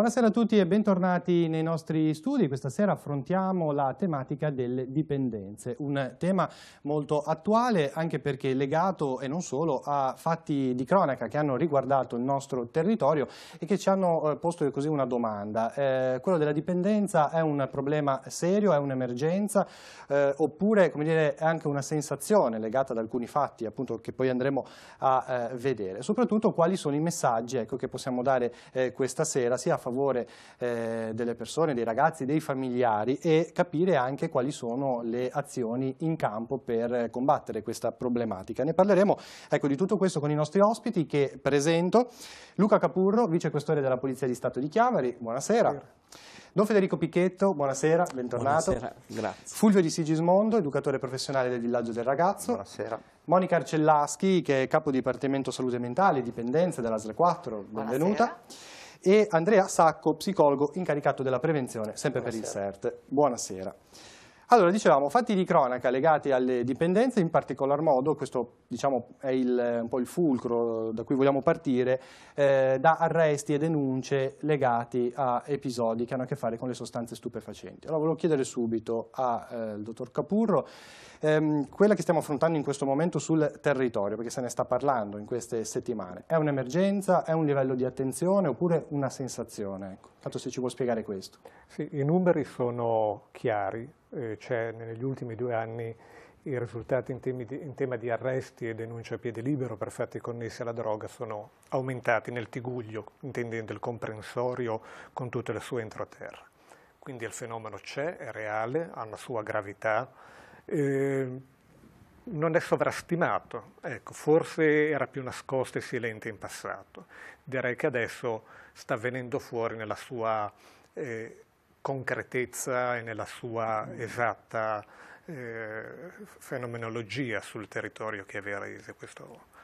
Buonasera a tutti e bentornati nei nostri studi. Questa sera affrontiamo la tematica delle dipendenze, un tema molto attuale anche perché legato e non solo a fatti di cronaca che hanno riguardato il nostro territorio e che ci hanno eh, posto così una domanda. Eh, quello della dipendenza è un problema serio, è un'emergenza eh, oppure come dire, è anche una sensazione legata ad alcuni fatti appunto, che poi andremo a eh, vedere. Soprattutto quali sono i messaggi ecco, che possiamo dare eh, questa sera sia a favore eh, delle persone, dei ragazzi, dei familiari e capire anche quali sono le azioni in campo per combattere questa problematica. Ne parleremo ecco, di tutto questo con i nostri ospiti che presento Luca Capurro, vicequestore della Polizia di Stato di Chiavari, buonasera. buonasera. Don Federico Picchetto, buonasera, bentornato. Buonasera, grazie. Fulvio Di Sigismondo, educatore professionale del Villaggio del Ragazzo. Buonasera. Monica Arcellaschi, che è capo Dipartimento Salute Mentale, e dipendenza della SLE 4 benvenuta. Buonasera e Andrea Sacco, psicologo incaricato della prevenzione, sempre Buonasera. per il CERT. Buonasera. Allora, dicevamo, fatti di cronaca legati alle dipendenze, in particolar modo, questo diciamo, è il, un po' il fulcro da cui vogliamo partire, eh, da arresti e denunce legati a episodi che hanno a che fare con le sostanze stupefacenti. Allora, volevo chiedere subito al eh, dottor Capurro Ehm, quella che stiamo affrontando in questo momento sul territorio, perché se ne sta parlando in queste settimane, è un'emergenza, è un livello di attenzione oppure una sensazione? Ecco, tanto se ci può spiegare questo. Sì, i numeri sono chiari, eh, c'è negli ultimi due anni i risultati in, di, in, tema di arresti e denunce a piede libero per fatti connessi alla droga sono aumentati nel tiguglio, intendendo il comprensorio con tutte le sue entroterre. Quindi il fenomeno c'è, è reale, ha una sua gravità Ehm, non è sovrastimato, ecco, forse era più nascosto e silente in passato, direi che adesso sta venendo fuori nella sua eh, concretezza e nella sua esatta eh, fenomenologia sul territorio che chiaverese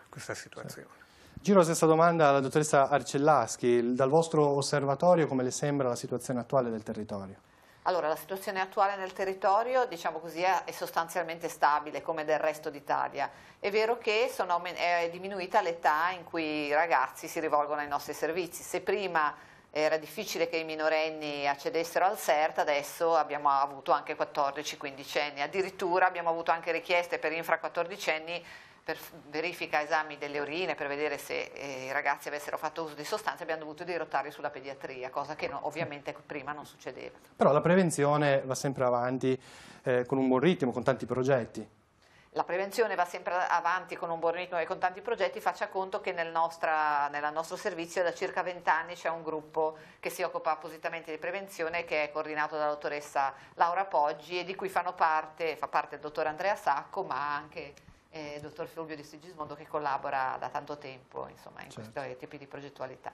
questa situazione. Sì. Giro la stessa domanda alla dottoressa Arcellaschi, dal vostro osservatorio come le sembra la situazione attuale del territorio? Allora, la situazione attuale nel territorio diciamo così, è sostanzialmente stabile come del resto d'Italia. È vero che sono, è diminuita l'età in cui i ragazzi si rivolgono ai nostri servizi. Se prima era difficile che i minorenni accedessero al CERT, adesso abbiamo avuto anche 14-15 anni, addirittura abbiamo avuto anche richieste per infra 14 anni per verifica esami delle urine per vedere se eh, i ragazzi avessero fatto uso di sostanze, abbiamo dovuto dirottarli sulla pediatria, cosa che no, ovviamente prima non succedeva. Però la prevenzione va sempre avanti eh, con un buon ritmo, con tanti progetti la prevenzione va sempre avanti con un buon ritmo e con tanti progetti, faccia conto che nel, nostra, nel nostro servizio da circa 20 anni c'è un gruppo che si occupa appositamente di prevenzione che è coordinato dalla dottoressa Laura Poggi e di cui fanno parte, fa parte il dottor Andrea Sacco ma anche eh, dottor Fulvio di Sigismondo che collabora da tanto tempo insomma, in certo. questi tipi di progettualità.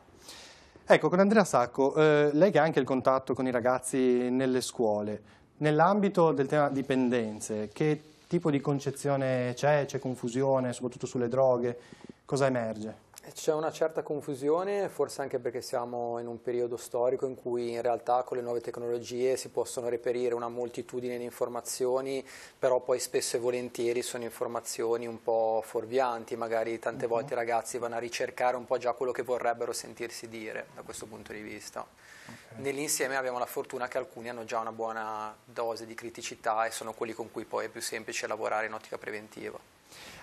Ecco, con Andrea Sacco, eh, lei che ha anche il contatto con i ragazzi nelle scuole, nell'ambito del tema dipendenze, che tipo di concezione c'è? C'è confusione, soprattutto sulle droghe? Cosa emerge? C'è una certa confusione, forse anche perché siamo in un periodo storico in cui in realtà con le nuove tecnologie si possono reperire una moltitudine di informazioni, però poi spesso e volentieri sono informazioni un po' fuorvianti, magari tante uh-huh. volte i ragazzi vanno a ricercare un po' già quello che vorrebbero sentirsi dire da questo punto di vista. Okay. Nell'insieme abbiamo la fortuna che alcuni hanno già una buona dose di criticità e sono quelli con cui poi è più semplice lavorare in ottica preventiva.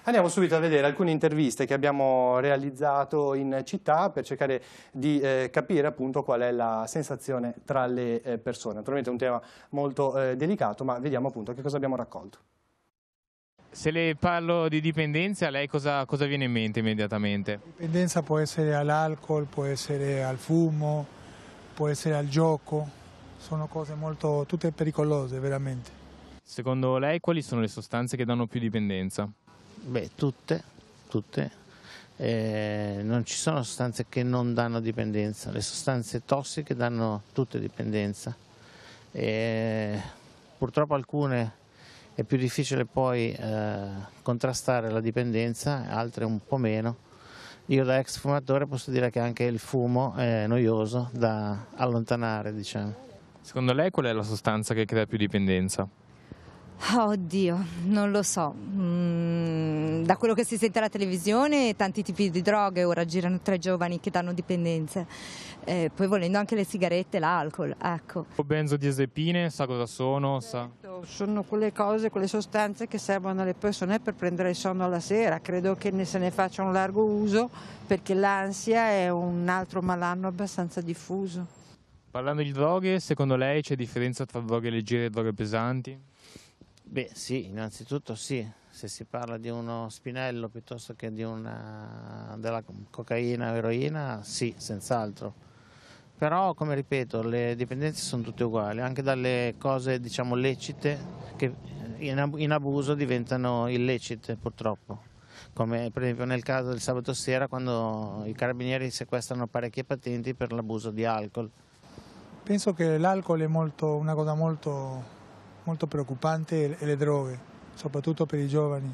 Andiamo subito a vedere alcune interviste che abbiamo realizzato in città per cercare di eh, capire appunto qual è la sensazione tra le eh, persone. Naturalmente è un tema molto eh, delicato, ma vediamo appunto che cosa abbiamo raccolto. Se le parlo di dipendenza, a lei cosa, cosa viene in mente immediatamente? Dipendenza può essere all'alcol, può essere al fumo, può essere al gioco, sono cose molto, tutte pericolose veramente. Secondo lei quali sono le sostanze che danno più dipendenza? Beh, tutte, tutte. Eh, non ci sono sostanze che non danno dipendenza, le sostanze tossiche danno tutte dipendenza. Eh, purtroppo alcune è più difficile poi eh, contrastare la dipendenza, altre un po' meno. Io da ex fumatore posso dire che anche il fumo è noioso da allontanare, diciamo. Secondo lei qual è la sostanza che crea più dipendenza? Oddio, non lo so. Mm, da quello che si sente alla televisione, tanti tipi di droghe ora girano tra i giovani che danno dipendenze. Eh, poi volendo anche le sigarette, l'alcol, ecco. Benzodiazepine, sa cosa sono? Sa. Certo, sono quelle cose, quelle sostanze che servono alle persone per prendere il sonno alla sera. Credo che ne se ne faccia un largo uso perché l'ansia è un altro malanno abbastanza diffuso. Parlando di droghe, secondo lei c'è differenza tra droghe leggere e droghe pesanti? Beh sì, innanzitutto sì, se si parla di uno spinello piuttosto che di una, della cocaina o eroina, sì, senz'altro. Però, come ripeto, le dipendenze sono tutte uguali, anche dalle cose diciamo lecite che in abuso diventano illecite purtroppo. Come per esempio nel caso del sabato sera quando i carabinieri sequestrano parecchie patenti per l'abuso di alcol. Penso che l'alcol è molto, una cosa molto molto preoccupante è le droghe, soprattutto per i giovani,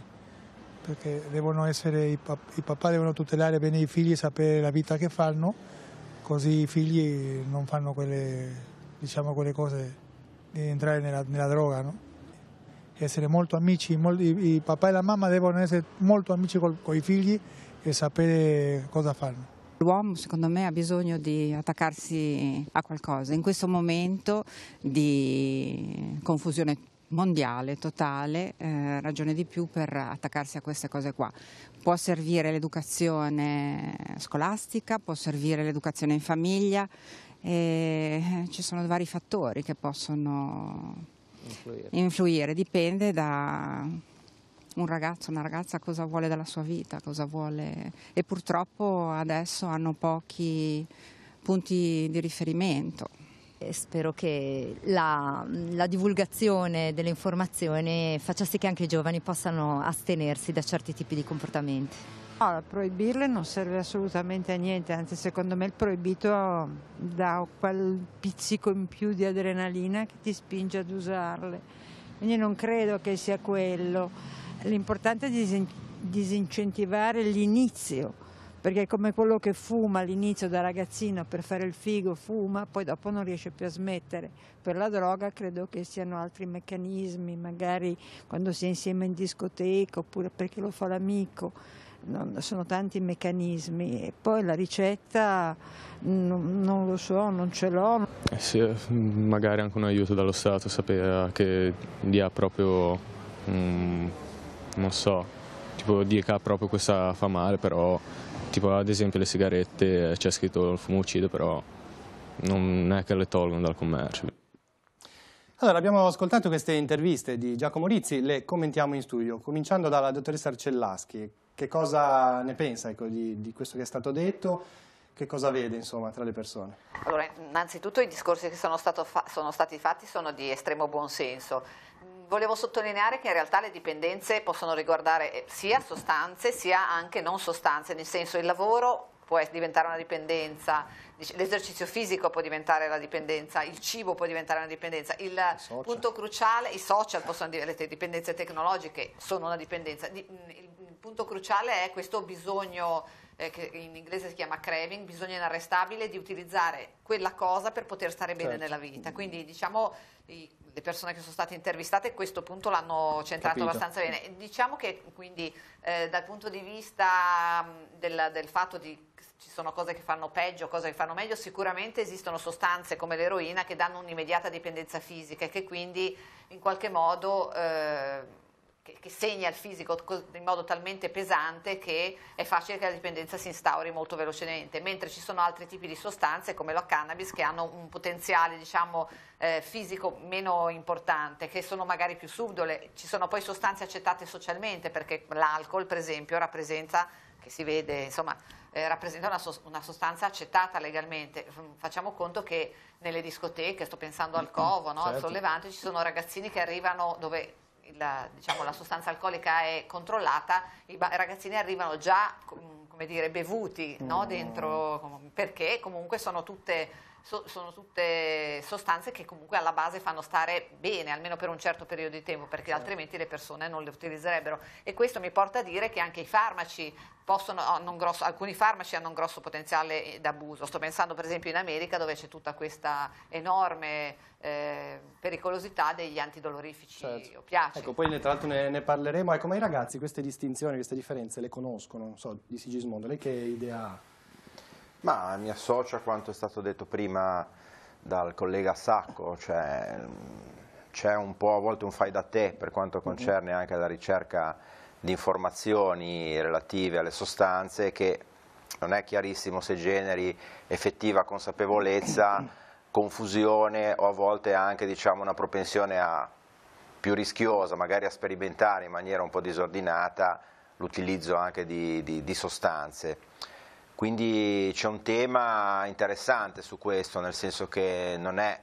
perché devono essere, i, pap i papà devono tutelare bene i figli e sapere la vita che fanno, così i figli non fanno quelle, diciamo, quelle cose di entrare nella, nella droga. No? Essere molto amici, molto, i, i, papà e la mamma devono essere molto amici con i figli e sapere cosa fanno. L'uomo secondo me ha bisogno di attaccarsi a qualcosa, in questo momento di confusione mondiale, totale, eh, ragione di più per attaccarsi a queste cose qua. Può servire l'educazione scolastica, può servire l'educazione in famiglia, eh, ci sono vari fattori che possono influire, influire dipende da un ragazzo, una ragazza cosa vuole dalla sua vita, cosa vuole... E purtroppo adesso hanno pochi punti di riferimento. Spero che la, la divulgazione delle informazioni faccia sì che anche i giovani possano astenersi da certi tipi di comportamenti. No, ah, proibirle non serve assolutamente a niente, anzi secondo me il proibito dà quel pizzico in più di adrenalina che ti spinge ad usarle, quindi non credo che sia quello. L'importante è disin disincentivare l'inizio, perché come quello che fuma all'inizio da ragazzino per fare il figo, fuma, poi dopo non riesce più a smettere. Per la droga credo che siano altri meccanismi, magari quando si è insieme in discoteca oppure perché lo fa l'amico. sono tanti meccanismi e poi la ricetta non, non lo so, non ce l'ho. Eh sì, eh, magari anche un aiuto dallo Stato, sapere che dia proprio... Um non so, tipo dica proprio questa fa male, però tipo ad esempio le sigarette c'è scritto il fumo uccide, però non è che le tolgono dal commercio. Allora, abbiamo ascoltato queste interviste di Giacomo Rizzi, le commentiamo in studio, cominciando dalla dottoressa Arcellaschi. Che cosa ne pensa ecco, di, di questo che è stato detto? che cosa vede insomma, tra le persone? Allora, innanzitutto i discorsi che sono, fa sono stati fatti sono di estremo buonsenso, volevo sottolineare che in realtà le dipendenze possono riguardare eh, sia sostanze sia anche non sostanze, nel senso il lavoro può diventare una dipendenza, l'esercizio fisico può diventare la dipendenza, il cibo può diventare una dipendenza, il punto cruciale, i social possono diventare, dipendenze tecnologiche sono una dipendenza, mm, il punto cruciale è questo bisogno eh, che in inglese si chiama craving, bisogno inarrestabile di utilizzare quella cosa per poter stare bene certo. nella vita. Quindi diciamo i, le persone che sono state intervistate questo punto l'hanno centrato Capito. abbastanza bene. Diciamo che quindi eh, dal punto di vista mm, del, del fatto di ci sono cose che fanno peggio, cose che fanno meglio, sicuramente esistono sostanze come l'eroina che danno un'immediata dipendenza fisica e che quindi in qualche modo eh, che, che, segna il fisico in modo talmente pesante che è facile che la dipendenza si instauri molto velocemente, mentre ci sono altri tipi di sostanze come la cannabis che hanno un potenziale diciamo, eh, fisico meno importante, che sono magari più subdole, ci sono poi sostanze accettate socialmente perché l'alcol per esempio rappresenta, che si vede insomma, eh, rappresenta una, so una, sostanza accettata legalmente. Facciamo conto che nelle discoteche, sto pensando al mm, Covo, no? certo. al Sollevante, ci sono ragazzini che arrivano dove la, diciamo, la, sostanza alcolica è controllata, i ragazzini arrivano già, come dire, bevuti no? Dentro, mm. perché comunque sono tutte so, sono tutte sostanze che comunque alla base fanno stare bene, almeno per un certo periodo di tempo, perché certo. altrimenti le persone non le utilizzerebbero. E questo mi porta a dire che anche i farmaci possono, grosso, alcuni farmaci hanno un grosso potenziale d'abuso. Sto pensando per esempio in America dove c'è tutta questa enorme eh, pericolosità degli antidolorifici certo. Piace. Ecco, poi tra l'altro ne, ne, parleremo. Ecco, ma i ragazzi queste distinzioni, queste differenze le conoscono? Non so, di Sigismondo, lei che idea ha? Ma mi associo a quanto è stato detto prima dal collega Sacco, cioè c'è un po' a volte un fai da te per quanto mhm. concerne anche la ricerca di informazioni relative alle sostanze che non è chiarissimo se generi effettiva consapevolezza, confusione o a volte anche diciamo, una propensione a più rischiosa, magari a sperimentare in maniera un po' disordinata l'utilizzo anche di, di, di sostanze. Quindi c'è un tema interessante su questo, nel senso che non è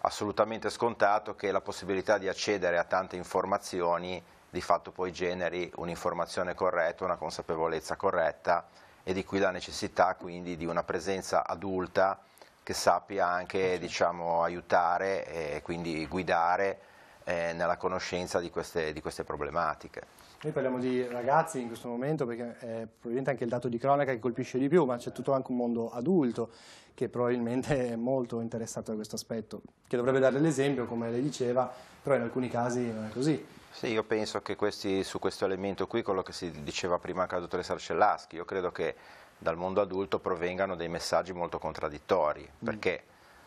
assolutamente scontato che la possibilità di accedere a tante informazioni di fatto poi generi un'informazione corretta, una consapevolezza corretta e di qui la necessità quindi di una presenza adulta che sappia anche diciamo, aiutare e quindi guidare eh, nella conoscenza di queste, di queste problematiche. Noi parliamo di ragazzi in questo momento perché è eh, probabilmente anche il dato di cronaca che colpisce di più, ma c'è tutto anche un mondo adulto che probabilmente è molto interessato a questo aspetto, che dovrebbe dare l'esempio, come lei diceva, però in alcuni casi non è così. Sì, io penso che questi, su questo elemento qui, quello che si diceva prima anche la dottoressa Arcellaschi, io credo che dal mondo adulto provengano dei messaggi molto contraddittori, mm. perché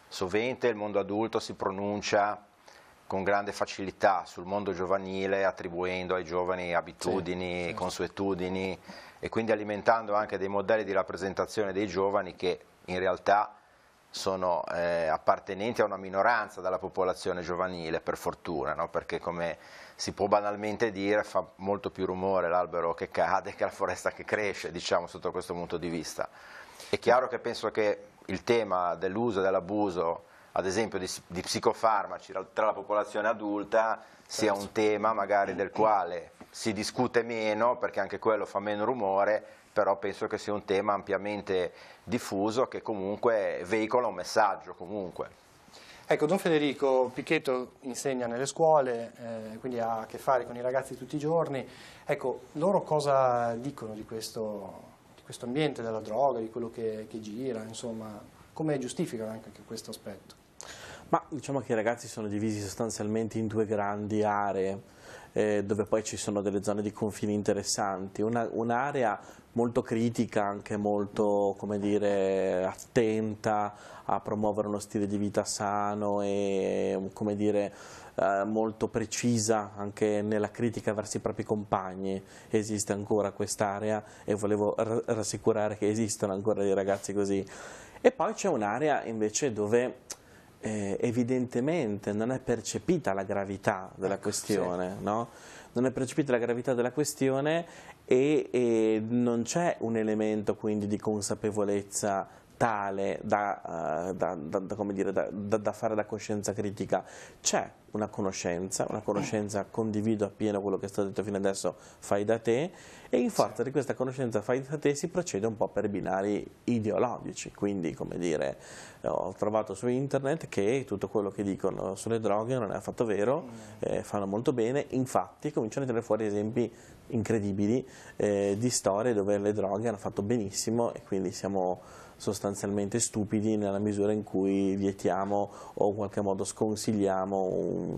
sovente il mondo adulto si pronuncia con grande facilità sul mondo giovanile attribuendo ai giovani abitudini, sì, consuetudini e quindi alimentando anche dei modelli di rappresentazione dei giovani che in realtà sono eh, appartenenti a una minoranza della popolazione giovanile per fortuna, no? perché come si può banalmente dire fa molto più rumore l'albero che cade che la foresta che cresce, diciamo sotto questo punto di vista. È chiaro che penso che il tema dell'uso e dell'abuso ad esempio di, di psicofarmaci tra la popolazione adulta sia certo. un tema magari del quale si discute meno perché anche quello fa meno rumore, però penso che sia un tema ampiamente diffuso che comunque veicola un messaggio comunque. Ecco, Don Federico Pichetto insegna nelle scuole, eh, quindi ha a che fare con i ragazzi tutti i giorni. Ecco, loro cosa dicono di questo, di questo ambiente della droga, di quello che, che gira, insomma, come giustificano anche questo aspetto? Ma diciamo che i ragazzi sono divisi sostanzialmente in due grandi aree, eh, dove poi ci sono delle zone di confini interessanti. un'area un molto critica, anche molto dire, attenta a promuovere uno stile di vita sano e dire, eh, molto precisa anche nella critica verso i propri compagni. Esiste ancora quest'area e volevo rassicurare che esistono ancora dei ragazzi così. E poi c'è un'area invece dove eh, evidentemente non è percepita la gravità della ecco, questione, sì. no? non è percepita la gravità della questione e, e non c'è un elemento quindi di consapevolezza tale da, uh, da, da, dire, da, fare da coscienza critica, c'è una conoscenza, una conoscenza, condivido appieno quello che è stato detto fino adesso, fai da te, e in forza di questa conoscenza fai da te si procede un po' per binari ideologici, quindi come dire, eh, ho trovato su internet che tutto quello che dicono sulle droghe non è affatto vero, mm. eh, fanno molto bene, infatti cominciano a tenere fuori esempi incredibili eh, di storie dove le droghe hanno fatto benissimo e quindi siamo sostanzialmente stupidi nella misura in cui vietiamo o in qualche modo sconsigliamo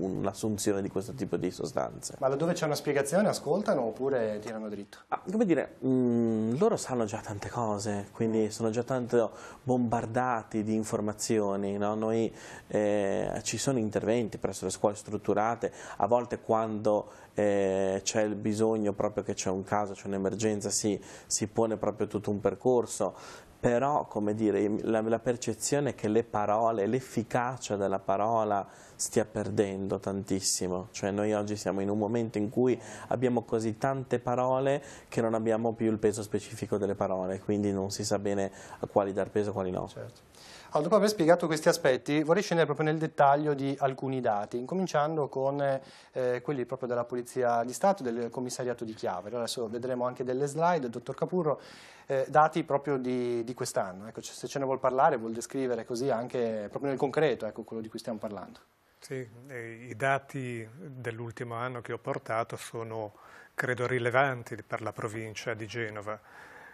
un'assunzione un, di questo tipo di sostanze. Ma laddove c'è una spiegazione ascoltano oppure tirano dritto? Ah, come dire, mh, mm, loro sanno già tante cose, quindi sono già tanto bombardati di informazioni, no? Noi, eh, ci sono interventi presso le scuole strutturate, a volte quando eh, c'è il bisogno proprio che c'è un caso, c'è un'emergenza, sì, si pone proprio tutto un percorso, però come dire, la, la percezione che le parole, l'efficacia della parola stia perdendo tantissimo, cioè noi oggi siamo in un momento in cui abbiamo così tante parole che non abbiamo più il peso specifico delle parole, quindi non si sa bene a quali dar peso e quali no. Certo. Allora, dopo aver spiegato questi aspetti, vorrei scendere proprio nel dettaglio di alcuni dati, incominciando con eh, quelli proprio della Polizia di Stato, del commissariato di Chiave. Adesso vedremo anche delle slide, dottor Capurro, eh, dati proprio di, di quest'anno. Ecco, se ce ne vuol parlare, vuol descrivere così anche proprio nel concreto ecco, quello di cui stiamo parlando. Sì, eh, i dati dell'ultimo anno che ho portato sono, credo, rilevanti per la provincia di Genova.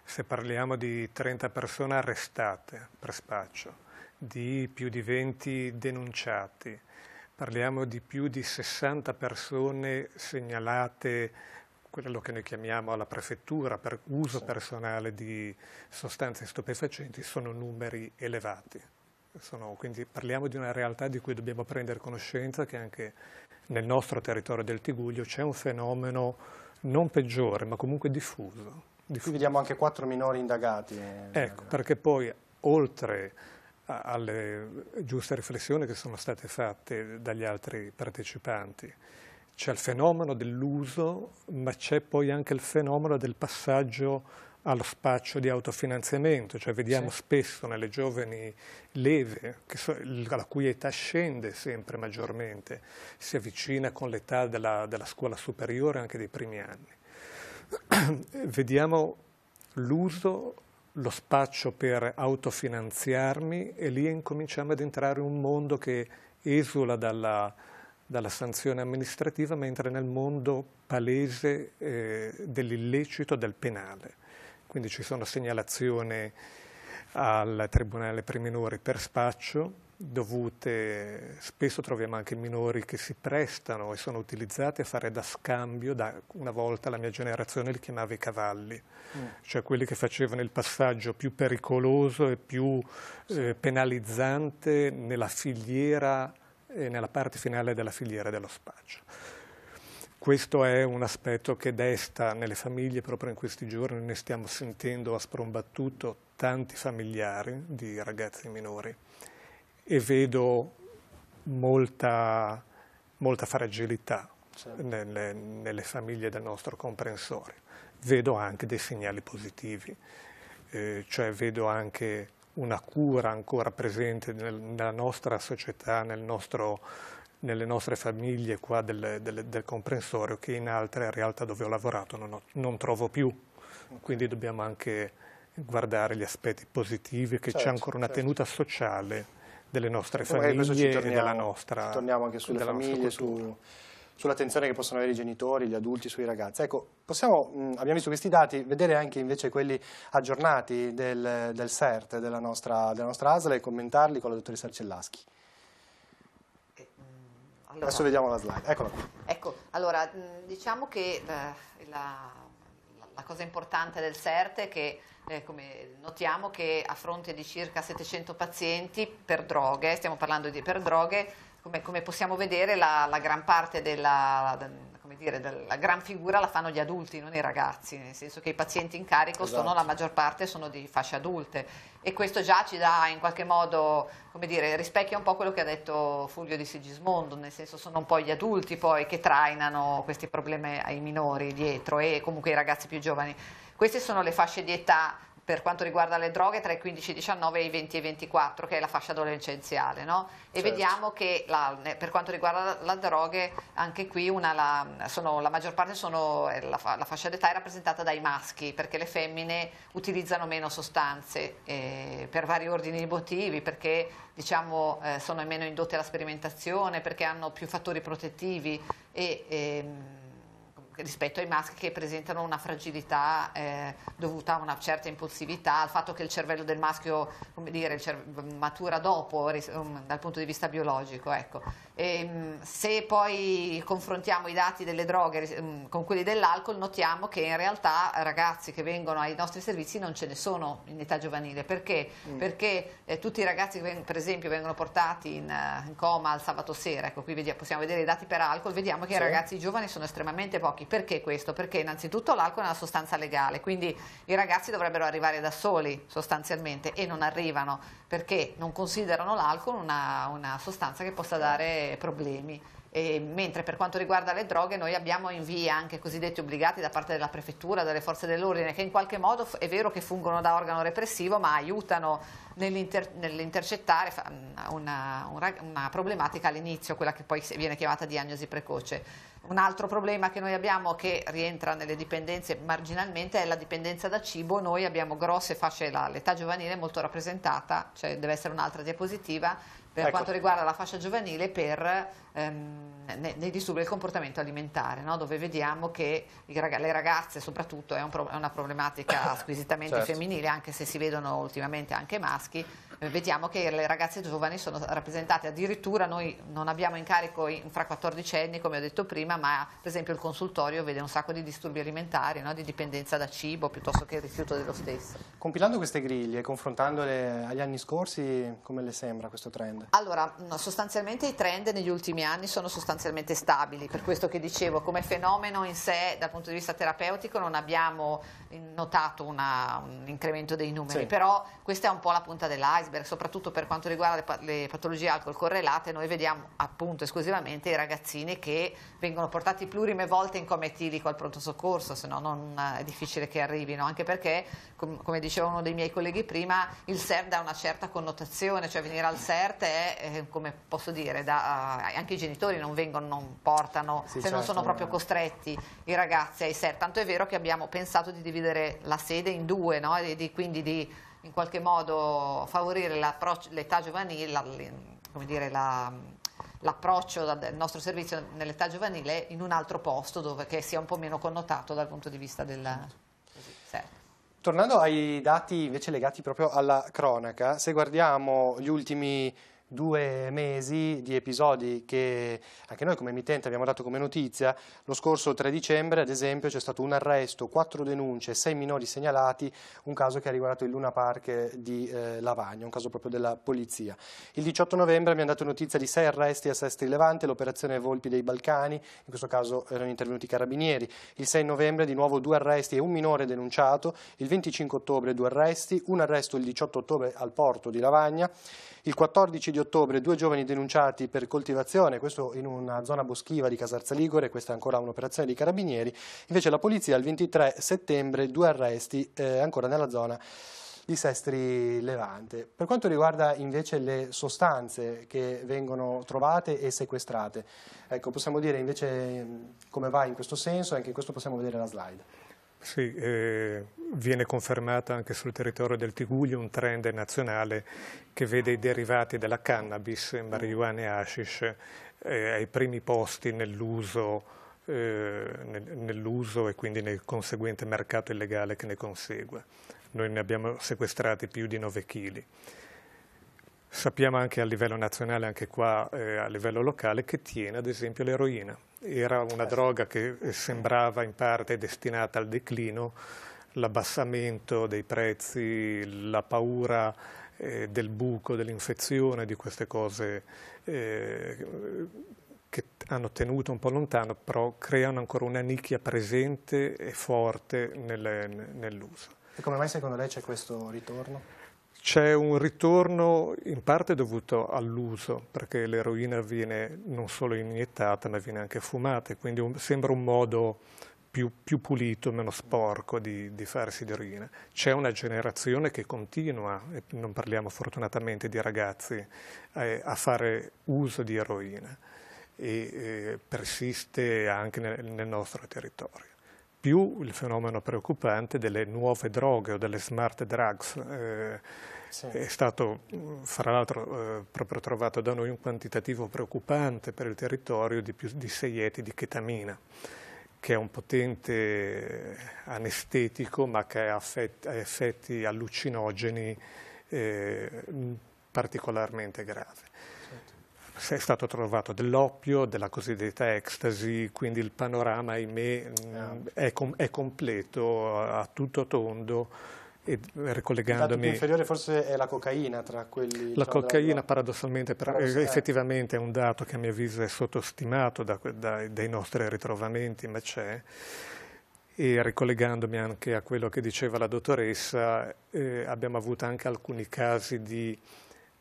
Se parliamo di 30 persone arrestate per spaccio, di più di 20 denunciati, parliamo di più di 60 persone segnalate quello che noi chiamiamo alla prefettura per uso personale di sostanze stupefacenti, sono numeri elevati. Sono, quindi parliamo di una realtà di cui dobbiamo prendere conoscenza che anche nel nostro territorio del Tiguglio c'è un fenomeno non peggiore ma comunque diffuso. diffuso. Qui vediamo anche quattro minori indagati. Eh. Ecco, perché poi oltre alle giuste riflessioni che sono state fatte dagli altri partecipanti. C'è il fenomeno dell'uso, ma c'è poi anche il fenomeno del passaggio allo spaccio di autofinanziamento, cioè vediamo sì. spesso nelle giovani leve, so, la cui età scende sempre maggiormente, si avvicina con l'età della, della scuola superiore anche dei primi anni. vediamo l'uso lo spaccio per autofinanziarmi e lì incominciamo ad entrare in un mondo che esula dalla, dalla sanzione amministrativa mentre nel mondo palese eh, dell'illecito del penale. Quindi ci sono segnalazioni al Tribunale per i minori per spaccio, dovute, spesso troviamo anche minori che si prestano e sono utilizzati a fare da scambio, da, una volta la mia generazione li chiamava i cavalli, mm. cioè quelli che facevano il passaggio più pericoloso e più eh, penalizzante nella filiera e eh, nella parte finale della filiera dello spaccio. Questo è un aspetto che desta nelle famiglie proprio in questi giorni, ne stiamo sentendo a sprombattuto tanti familiari di ragazzi minori e vedo molta, molta fragilità certo. nelle, nelle, famiglie del nostro comprensore. Vedo anche dei segnali positivi, eh, cioè vedo anche una cura ancora presente nel, nella nostra società, nel nostro, nelle nostre famiglie qua del, del, del, comprensorio che in altre realtà dove ho lavorato non, ho, non trovo più. Quindi dobbiamo anche guardare gli aspetti positivi, che certo, c'è ancora una certo. tenuta sociale delle nostre famiglie e della nostra. torniamo anche sulle famiglie, su, sull'attenzione che possono avere i genitori, gli adulti sui ragazzi. Ecco, possiamo, mh, abbiamo visto questi dati, vedere anche invece quelli aggiornati del, del CERT, della nostra, della nostra ASL e commentarli con la dottoressa Arcellaschi. Eh, allora, Adesso vediamo la slide, eccola qua. Ecco, allora diciamo che eh, la, la cosa importante del CERT è che eh, notiamo che a fronte di circa 700 pazienti per droghe, stiamo parlando di per droghe, come, come possiamo vedere la, la gran parte della, dire, la gran figura la fanno gli adulti, non i ragazzi, nel senso che i pazienti in carico esatto. sono, la esatto. maggior parte sono di fasce adulte e questo già ci dà in qualche modo, come dire, rispecchia un po' quello che ha detto Fulvio di Sigismondo, nel senso sono un po' gli adulti poi che trainano questi problemi ai minori dietro e comunque i ragazzi più giovani. Queste sono le fasce di età per quanto riguarda le droghe tra i 15 e i 19 e i 20 e i 24 che è la fascia adolescenziale no? e certo. vediamo che la, per quanto riguarda le droghe anche qui una, la, sono, la, maggior parte sono, la, la fascia d'età è rappresentata dai maschi perché le femmine utilizzano meno sostanze eh, per vari ordini di motivi perché diciamo, eh, sono meno indotte alla sperimentazione perché hanno più fattori protettivi e ehm, rispetto ai maschi che presentano una fragilità eh, dovuta a una certa impulsività, al fatto che il cervello del maschio dire, matura dopo um, dal punto di vista biologico. Ecco. E, ehm, se poi confrontiamo i dati delle droghe um, con quelli dell'alcol notiamo che in realtà ragazzi che vengono ai nostri servizi non ce ne sono in età giovanile. Perché? Mm. Perché eh, tutti i ragazzi che per esempio vengono portati in, eh, in coma al sabato sera, ecco qui vediamo, possiamo vedere i dati per alcol, vediamo che sì. i ragazzi giovani sono estremamente pochi perché questo? Perché innanzitutto l'alcol è una sostanza legale, quindi i ragazzi dovrebbero arrivare da soli sostanzialmente e non arrivano perché non considerano l'alcol una, una sostanza che possa certo. dare problemi. E mentre per quanto riguarda le droghe noi abbiamo invii anche cosiddetti obbligati da parte della prefettura, dalle forze dell'ordine che in qualche modo è vero che fungono da organo repressivo ma aiutano nell'inter- nell'intercettare una, una problematica all'inizio, quella che poi viene chiamata diagnosi precoce. Un altro problema che noi abbiamo che rientra nelle dipendenze marginalmente è la dipendenza da cibo, noi abbiamo grosse fasce, l'età giovanile è molto rappresentata, cioè deve essere un'altra diapositiva per ecco. quanto riguarda la fascia giovanile per ehm, nei, nei, disturbi del comportamento alimentare, no? dove vediamo che rag le ragazze soprattutto è, un pro è una problematica squisitamente certo. femminile, anche se si vedono ultimamente anche maschi, eh, vediamo che le ragazze giovani sono rappresentate, addirittura noi non abbiamo incarico in, fra 14 anni, come ho detto prima, ma per esempio il consultorio vede un sacco di disturbi alimentari, no? di dipendenza da cibo piuttosto che il rifiuto dello stesso. Compilando queste griglie, confrontandole agli anni scorsi, come le sembra questo trend? Allora, sostanzialmente i trend negli ultimi anni anni sono sostanzialmente stabili, per questo che dicevo, come fenomeno in sé dal punto di vista terapeutico non abbiamo notato una, un incremento dei numeri, sì. però questa è un po' la punta dell'iceberg, soprattutto per quanto riguarda le, le patologie alcol correlate, noi vediamo appunto esclusivamente i ragazzini che vengono portati plurime volte in cometilico al pronto soccorso, se no non eh, è difficile che arrivino, anche perché, com come diceva uno dei miei colleghi prima, il SERT dà una certa connotazione, cioè venire al SERT è, eh, come posso dire, da, uh, anche i genitori non vengono, non portano, sì, se certo, non sono proprio costretti i ragazzi ai SER. Tanto è vero che abbiamo pensato di dividere la sede in due, no? e di, quindi di in qualche modo favorire l'età giovanile, la, come dire, la, l'approccio del nostro servizio nell'età giovanile in un altro posto dove, che sia un po' meno connotato dal punto di vista del sì. Tornando ai dati invece legati proprio alla cronaca, se guardiamo gli ultimi due mesi di episodi che anche noi come emittente abbiamo dato come notizia. Lo scorso 3 dicembre, ad esempio, c'è stato un arresto, quattro denunce, sei minori segnalati, un caso che ha riguardato il Luna Park di eh, Lavagna, un caso proprio della polizia. Il 18 novembre abbiamo dato notizia di sei arresti a Sestri Levante, l'operazione Volpi dei Balcani, in questo caso erano intervenuti i carabinieri. Il 6 novembre di nuovo due arresti e un minore denunciato, il 25 ottobre due arresti, un arresto il 18 ottobre al porto di Lavagna. Il 14 di ottobre due giovani denunciati per coltivazione, questo in una zona boschiva di Casarza Ligure, questa è ancora un'operazione di carabinieri, invece la polizia il 23 settembre due arresti eh, ancora nella zona di Sestri Levante. Per quanto riguarda invece le sostanze che vengono trovate e sequestrate, ecco, possiamo dire invece mm, come va in questo senso, anche in questo possiamo vedere la slide. Sì, eh, viene confermato anche sul territorio del Tiguglio un trend nazionale che vede i derivati della cannabis, mm. marijuana e hashish eh, ai primi posti nell'uso eh, nell e quindi nel conseguente mercato illegale che ne consegue. Noi ne abbiamo sequestrati più di 9 kg. Sappiamo anche a livello nazionale, anche qua eh, a livello locale, che tiene ad esempio l'eroina. Era una certo. droga che eh, sembrava in parte destinata al declino, l'abbassamento dei prezzi, la paura eh, del buco, dell'infezione, di queste cose eh, che hanno tenuto un po' lontano, però creano ancora una nicchia presente e forte nel, nell'uso. E come mai secondo lei c'è questo ritorno? C'è un ritorno in parte dovuto all'uso, perché l'eroina viene non solo iniettata, ma viene anche fumata, quindi un, sembra un modo più, più, pulito, meno sporco di, di farsi di eroina. C'è una generazione che continua, e non parliamo fortunatamente di ragazzi, eh, a fare uso di eroina e eh, persiste anche nel, nel nostro territorio più il fenomeno preoccupante delle nuove droghe o delle smart drugs eh, sì. È stato, fra l'altro, eh, proprio trovato da noi un quantitativo preoccupante per il territorio di più di 6 eti di chetamina che è un potente anestetico ma che ha effetti allucinogeni eh, particolarmente gravi. Certo. È stato trovato dell'oppio, della cosiddetta ecstasy, quindi il panorama, ahimè, ah. è, com è completo a tutto tondo e ricollegandomi... Il inferiore forse è la cocaina tra quelli... La tra cocaina la... paradossalmente, però, Paradossi... Eh, eh. effettivamente è un dato che a mio avviso è sottostimato da, da, dai nostri ritrovamenti, ma c'è. E ricollegandomi anche a quello che diceva la dottoressa, eh, abbiamo avuto anche alcuni casi di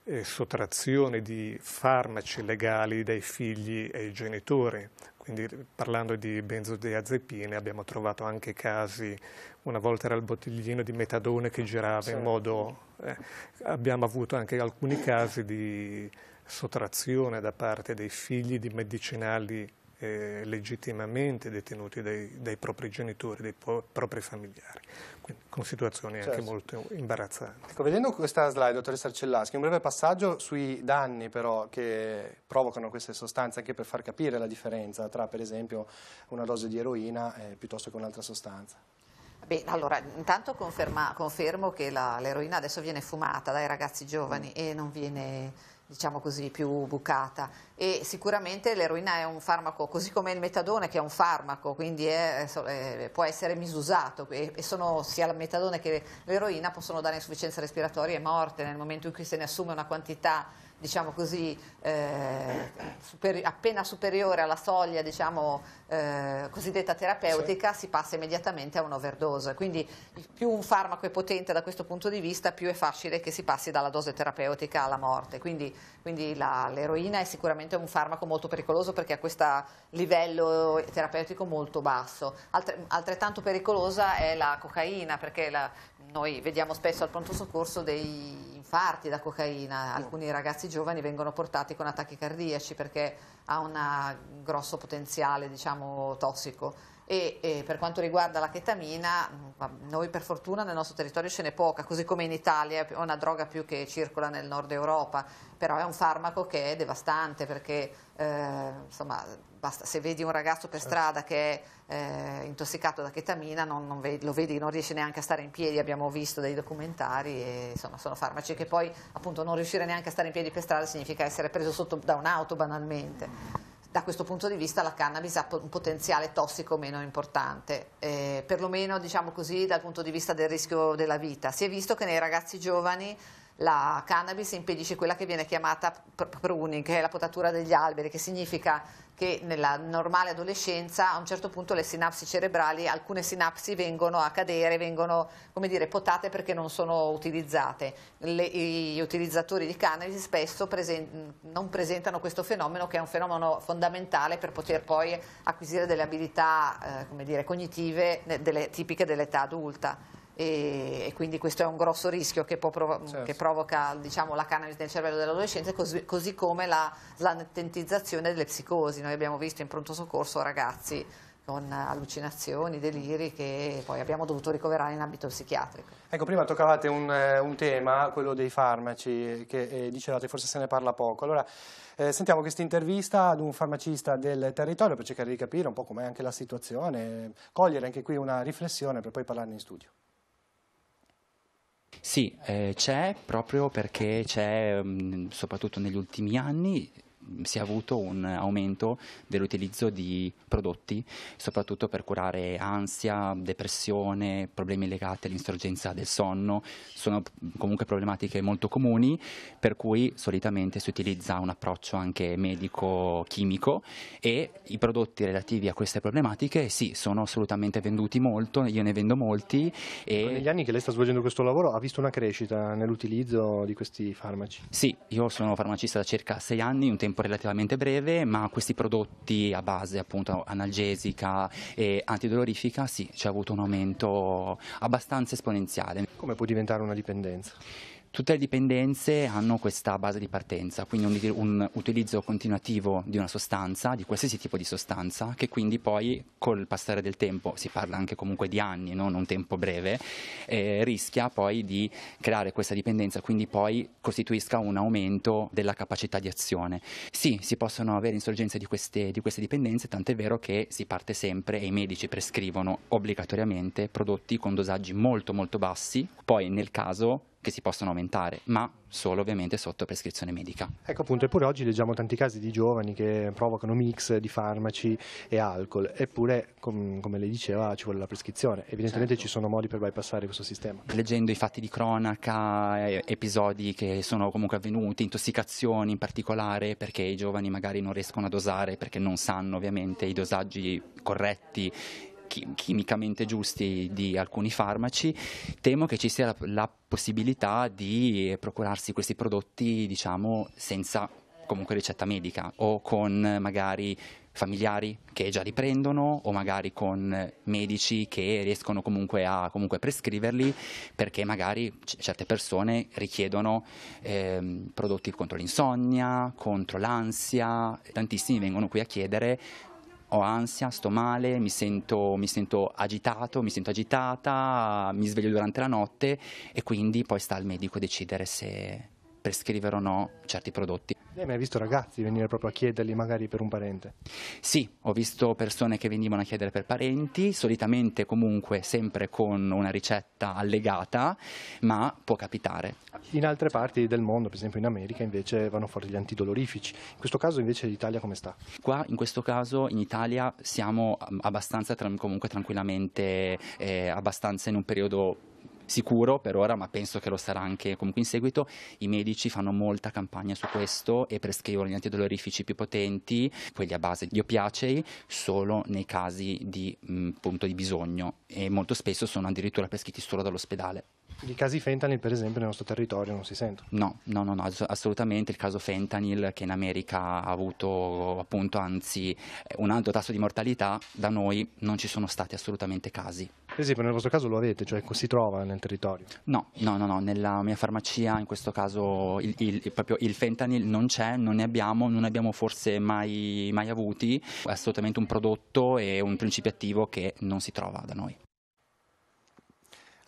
eh, sottrazione di farmaci legali dai figli e ai genitori, quindi parlando di benzodiazepine abbiamo trovato anche casi, una volta era il bottiglino di metadone che girava sì. in modo... Eh, abbiamo avuto anche alcuni casi di sottrazione da parte dei figli di medicinali eh, legittimamente detenuti dai, dai, propri genitori, dai propri familiari, Quindi, con situazioni certo. anche molto imbarazzanti. Ecco, vedendo questa slide, dottoressa Arcellaschi, un breve passaggio sui danni però che provocano queste sostanze, anche per far capire la differenza tra per esempio una dose di eroina eh, piuttosto che un'altra sostanza. Beh, allora, intanto conferma, confermo che l'eroina adesso viene fumata dai ragazzi giovani mm. e non viene diciamo così, più bucata e sicuramente l'eroina è un farmaco, così come il metadone che è un farmaco, quindi è, è, eh, eh, può essere misusato e, e sono, sia il metadone che l'eroina possono dare insufficienza respiratoria e morte nel momento in cui se ne assume una quantità diciamo così, eh, super, appena superiore alla soglia diciamo, eh, cosiddetta terapeutica sì. si passa immediatamente a un'overdose. Quindi più un farmaco è potente da questo punto di vista, più è facile che si passi dalla dose terapeutica alla morte. Quindi, quindi l'eroina è sicuramente un farmaco molto pericoloso perché ha questo livello terapeutico molto basso. Alt altrettanto pericolosa è la cocaina perché la, noi vediamo spesso al pronto soccorso dei infarti da cocaina, alcuni ragazzi giovani vengono portati con attacchi cardiaci perché ha un grosso potenziale diciamo, tossico. E, e, per quanto riguarda la chetamina, mm, noi per fortuna nel nostro territorio ce n'è poca, così come in Italia è una droga più che circola nel nord Europa, però è un farmaco che è devastante perché eh, insomma, basta, se vedi un ragazzo per certo. strada che è eh, intossicato da chetamina, non, non vedi, lo vedi, non riesce neanche a stare in piedi, abbiamo visto dei documentari, e, insomma sono farmaci che poi appunto non riuscire neanche a stare in piedi per strada significa essere preso sotto da un'auto banalmente. Da questo punto di vista la cannabis ha un potenziale tossico meno importante, eh, perlomeno diciamo così dal punto di vista del rischio della vita. Si è visto che nei ragazzi giovani la cannabis impedisce quella che viene chiamata pruning, che è la potatura degli alberi, che significa che nella normale adolescenza a un certo punto le sinapsi cerebrali, alcune sinapsi vengono a cadere, vengono come dire, potate perché non sono utilizzate. Le, gli utilizzatori di cannabis spesso presen non presentano questo fenomeno che è un fenomeno fondamentale per poter poi acquisire delle abilità eh, dire, cognitive delle, tipiche dell'età adulta e, e quindi questo è un grosso rischio che, provo certo. che provoca diciamo, la cannabis nel cervello dell'adolescente, così, così, come la slatentizzazione delle psicosi. Noi abbiamo visto in pronto soccorso ragazzi con allucinazioni, deliri che poi abbiamo dovuto ricoverare in ambito psichiatrico. Ecco, prima toccavate un, eh, un tema, quello dei farmaci, che eh, dicevate forse se ne parla poco. Allora, eh, sentiamo questa intervista ad un farmacista del territorio per cercare di capire un po' com'è anche la situazione, cogliere anche qui una riflessione per poi parlarne in studio. Sì, eh, c'è proprio perché c'è, mm, soprattutto negli ultimi anni, si è avuto un aumento dell'utilizzo di prodotti, soprattutto per curare ansia, depressione, problemi legati all'insorgenza del sonno. Sono comunque problematiche molto comuni, per cui solitamente si utilizza un approccio anche medico-chimico e i prodotti relativi a queste problematiche sì, sono assolutamente venduti molto, io ne vendo molti. E... Ecco, negli anni che lei sta svolgendo questo lavoro ha visto una crescita nell'utilizzo di questi farmaci? Sì, io sono farmacista da circa sei anni, un tempo tempo relativamente breve, ma questi prodotti a base appunto analgesica e antidolorifica sì, c'è avuto un aumento abbastanza esponenziale. Come può diventare una dipendenza? Tutte le dipendenze hanno questa base di partenza, quindi un, un utilizzo continuativo di una sostanza, di qualsiasi tipo di sostanza, che quindi poi col passare del tempo, si parla anche comunque di anni, non un tempo breve, eh, rischia poi di creare questa dipendenza, quindi poi costituisca un aumento della capacità di azione. Sì, si possono avere insorgenze di queste, di queste dipendenze, tant'è vero che si parte sempre e i medici prescrivono obbligatoriamente prodotti con dosaggi molto molto bassi, poi nel caso che si possono aumentare, ma solo ovviamente sotto prescrizione medica. Ecco appunto, eppure oggi leggiamo tanti casi di giovani che provocano mix di farmaci e alcol, eppure com, come lei diceva ci vuole la prescrizione, evidentemente certo. ci sono modi per bypassare questo sistema. Leggendo i fatti di cronaca, episodi che sono comunque avvenuti, intossicazioni in particolare, perché i giovani magari non riescono a dosare, perché non sanno ovviamente i dosaggi corretti chimicamente giusti di alcuni farmaci, temo che ci sia la, la possibilità di procurarsi questi prodotti diciamo senza comunque ricetta medica o con magari familiari che già li prendono o magari con medici che riescono comunque a comunque prescriverli perché magari certe persone richiedono eh, prodotti contro l'insonnia, contro l'ansia, tantissimi vengono qui a chiedere ho ansia, sto male, mi sento, mi sento, agitato, mi sento agitata, mi sveglio durante la notte e quindi poi sta al medico decidere se, prescrivere o no certi prodotti. Lei mi ha visto ragazzi venire proprio a chiederli magari per un parente? Sì, ho visto persone che venivano a chiedere per parenti, solitamente comunque sempre con una ricetta allegata, ma può capitare. In altre parti del mondo, per esempio in America, invece vanno fuori gli antidolorifici. In questo caso invece l'Italia come sta? Qua in questo caso in Italia siamo abbastanza comunque tranquillamente, eh, abbastanza in un periodo sicuro per ora, ma penso che lo sarà anche comunque in seguito. I medici fanno molta campagna su questo e prescrivono gli antidolorifici più potenti, quelli a base di opiacei, solo nei casi di, mh, mm, punto di bisogno e molto spesso sono addirittura prescritti solo dall'ospedale. I casi fentanyl, per esempio, nel nostro territorio non si sentono? No, no, no, no, assolutamente. Il caso fentanyl che in America ha avuto appunto, anzi, un alto tasso di mortalità, da noi non ci sono stati assolutamente casi esempio nel vostro caso lo avete, cioè ecco, si trova nel territorio? No, no, no, no. nella mia farmacia in questo caso il, il, proprio il fentanyl non c'è, non ne abbiamo, non ne abbiamo forse mai, mai avuti, è assolutamente un prodotto e un principio attivo che non si trova da noi.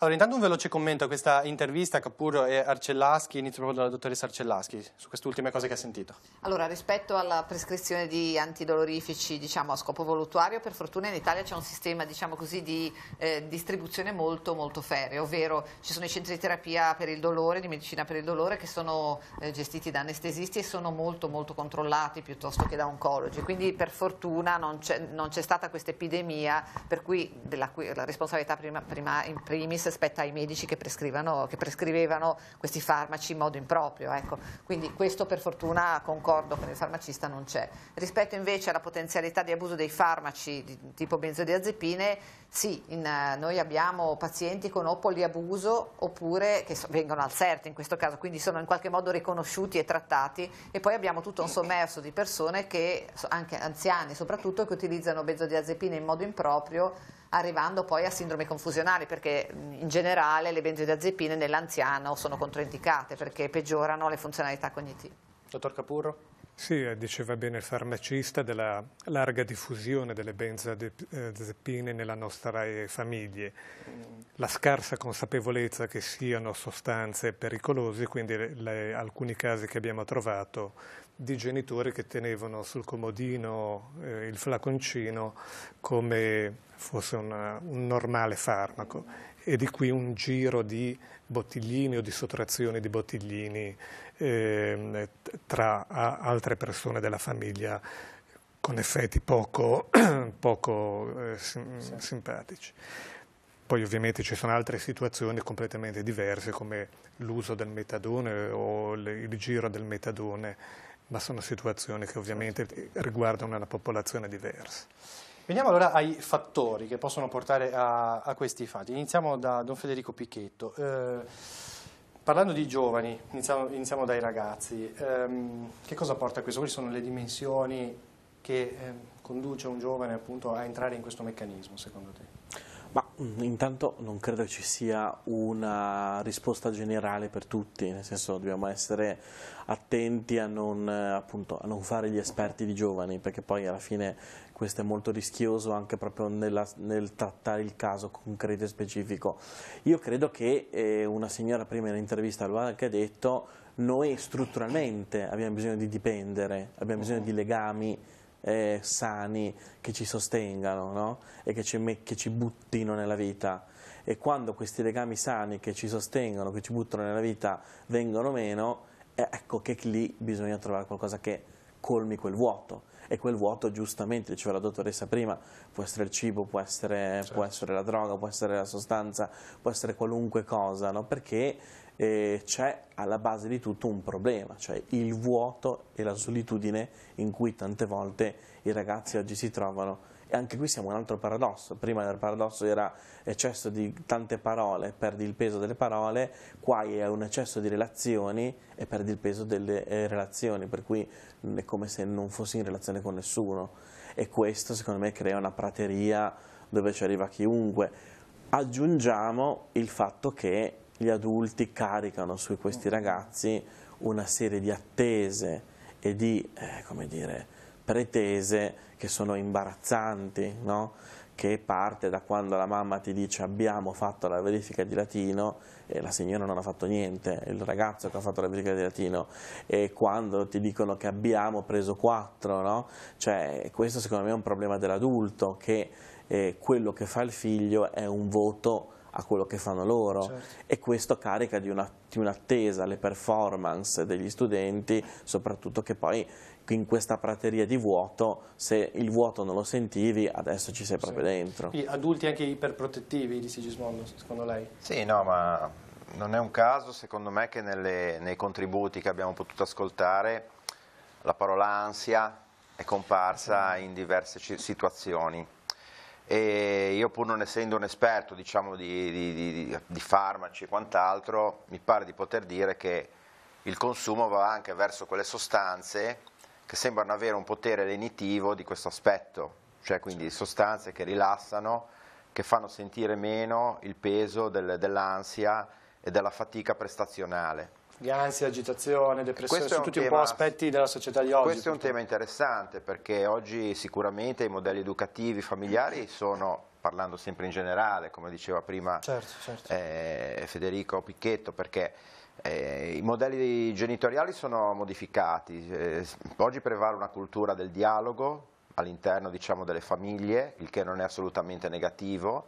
Allora, intanto un veloce commento a questa intervista Cappur e Arcellaschi, inizio proprio dalla dottoressa Arcellaschi, su quest'ultima cosa che ha sentito. Allora, rispetto alla prescrizione di antidolorifici diciamo, a scopo voluttuario, per fortuna in Italia c'è un sistema diciamo così, di eh, distribuzione molto, molto ferreo, ovvero ci sono i centri di terapia per il dolore, di medicina per il dolore, che sono eh, gestiti da anestesisti e sono molto, molto controllati piuttosto che da oncologi. Quindi, per fortuna, non c'è stata questa epidemia, per cui, della la responsabilità prima, prima in primis invece spetta ai medici che, che prescrivevano questi farmaci in modo improprio. Ecco. Quindi questo per fortuna concordo con il farmacista non c'è. Rispetto invece alla potenzialità di abuso dei farmaci di tipo benzodiazepine, sì, in, noi abbiamo pazienti con o poliabuso oppure che so, vengono al CERT in questo caso, quindi sono in qualche modo riconosciuti e trattati e poi abbiamo tutto un sommerso di persone che, anche anziani soprattutto, che utilizzano benzodiazepine in modo improprio arrivando poi a sindrome confusionali, perché in generale le benzodiazepine nell'anziano sono controindicate perché peggiorano le funzionalità cognitive. Dottor Capurro? Sì, eh, diceva bene il farmacista della larga diffusione delle benzodiazepine nella nostra eh, famiglie, la scarsa consapevolezza che siano sostanze pericolose, quindi le, alcuni casi che abbiamo trovato di genitori che tenevano sul comodino eh, il flaconcino come fosse una, un normale farmaco e di qui un giro di bottiglini o di sottrazioni di bottiglini eh, tra altre persone della famiglia con effetti poco, poco eh, sim sì. simpatici. Poi ovviamente ci sono altre situazioni completamente diverse come l'uso del metadone o il giro del metadone ma sono situazioni che ovviamente riguardano una popolazione diversa. Veniamo allora ai fattori che possono portare a, a questi fatti. Iniziamo da Don Federico Picchetto. Eh, parlando di giovani, iniziamo, iniziamo dai ragazzi. Eh, che cosa porta a questo? Quali sono le dimensioni che eh, conduce un giovane appunto a entrare in questo meccanismo, secondo te? Ma mm, intanto non credo ci sia una risposta generale per tutti, nel senso dobbiamo essere attenti a non, eh, appunto, a non fare gli esperti di giovani, perché poi alla fine questo è molto rischioso anche proprio nella, nel trattare il caso concreto e specifico. Io credo che eh, una signora prima in intervista lo ha anche detto, noi strutturalmente abbiamo bisogno di dipendere, abbiamo bisogno di legami, eh, sani che ci sostengano no? e che ci, che ci buttino nella vita. E quando questi legami sani che ci sostengono, che ci buttano nella vita, vengono meno, eh, ecco che lì bisogna trovare qualcosa che colmi quel vuoto e quel vuoto giustamente, diceva la dottoressa prima, può essere il cibo, può essere, certo. può essere la droga, può essere la sostanza, può essere qualunque cosa, no? perché eh, c'è alla base di tutto un problema, cioè il vuoto e la solitudine in cui tante volte i ragazzi oggi si trovano. E anche qui siamo un altro paradosso, prima del paradosso era eccesso di tante parole, perdi il peso delle parole, qua è un eccesso di relazioni e perdi il peso delle eh, relazioni, per cui è come se non fossi in relazione con nessuno e questo secondo me crea una prateria dove ci arriva chiunque. Aggiungiamo il fatto che gli adulti caricano su questi ragazzi una serie di attese e di, eh, come dire, pretese che sono imbarazzanti, no? che parte da quando la mamma ti dice abbiamo fatto la verifica di latino e la signora non ha fatto niente, il ragazzo che ha fatto la verifica di latino e quando ti dicono che abbiamo preso 4, no? cioè, questo secondo me è un problema dell'adulto che eh, quello che fa il figlio è un voto a quello che fanno loro certo. e questo carica di, un'attesa un le performance degli studenti, soprattutto che poi in questa prateria di vuoto, se il vuoto non lo sentivi, adesso ci sei proprio sì. dentro. Quindi adulti anche iperprotettivi di Sigismondo, secondo lei? Sì, no, ma non è un caso, secondo me, che nelle, nei contributi che abbiamo potuto ascoltare la parola ansia è comparsa sì. in diverse situazioni e io pur non essendo un esperto diciamo, di, di, di, di, farmaci e quant'altro, mi pare di poter dire che il consumo va anche verso quelle sostanze che sembrano avere un potere lenitivo di questo aspetto, cioè quindi certo. sostanze che rilassano, che fanno sentire meno il peso del, dell'ansia e della fatica prestazionale di ansia, agitazione, depressione, sono tutti tema, un po' aspetti della società di oggi. Questo è un tema interessante perché oggi sicuramente i modelli educativi familiari sono parlando sempre in generale, come diceva prima certo, certo. Eh, Federico Picchetto, perché eh, i modelli genitoriali sono modificati, eh, oggi prevale una cultura del dialogo all'interno diciamo, delle famiglie, il che non è assolutamente negativo,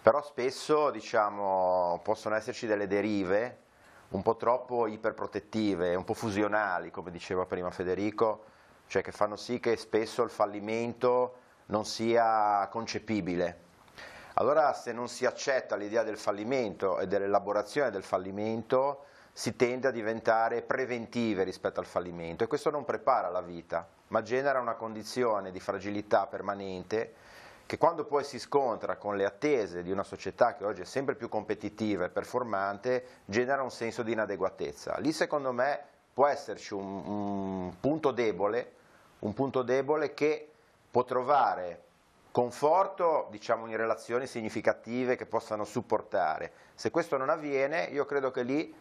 però spesso diciamo, possono esserci delle derive un po' troppo iperprotettive, un po' fusionali, come diceva prima Federico, cioè che fanno sì che spesso il fallimento non sia concepibile. Allora se non si accetta l'idea del fallimento e dell'elaborazione del fallimento, si tende a diventare preventive rispetto al fallimento e questo non prepara la vita, ma genera una condizione di fragilità permanente che quando poi si scontra con le attese di una società che oggi è sempre più competitiva e performante, genera un senso di inadeguatezza. Lì secondo me può esserci un, un punto debole, un punto debole che può trovare conforto diciamo, in relazioni significative che possano supportare. Se questo non avviene, io credo che lì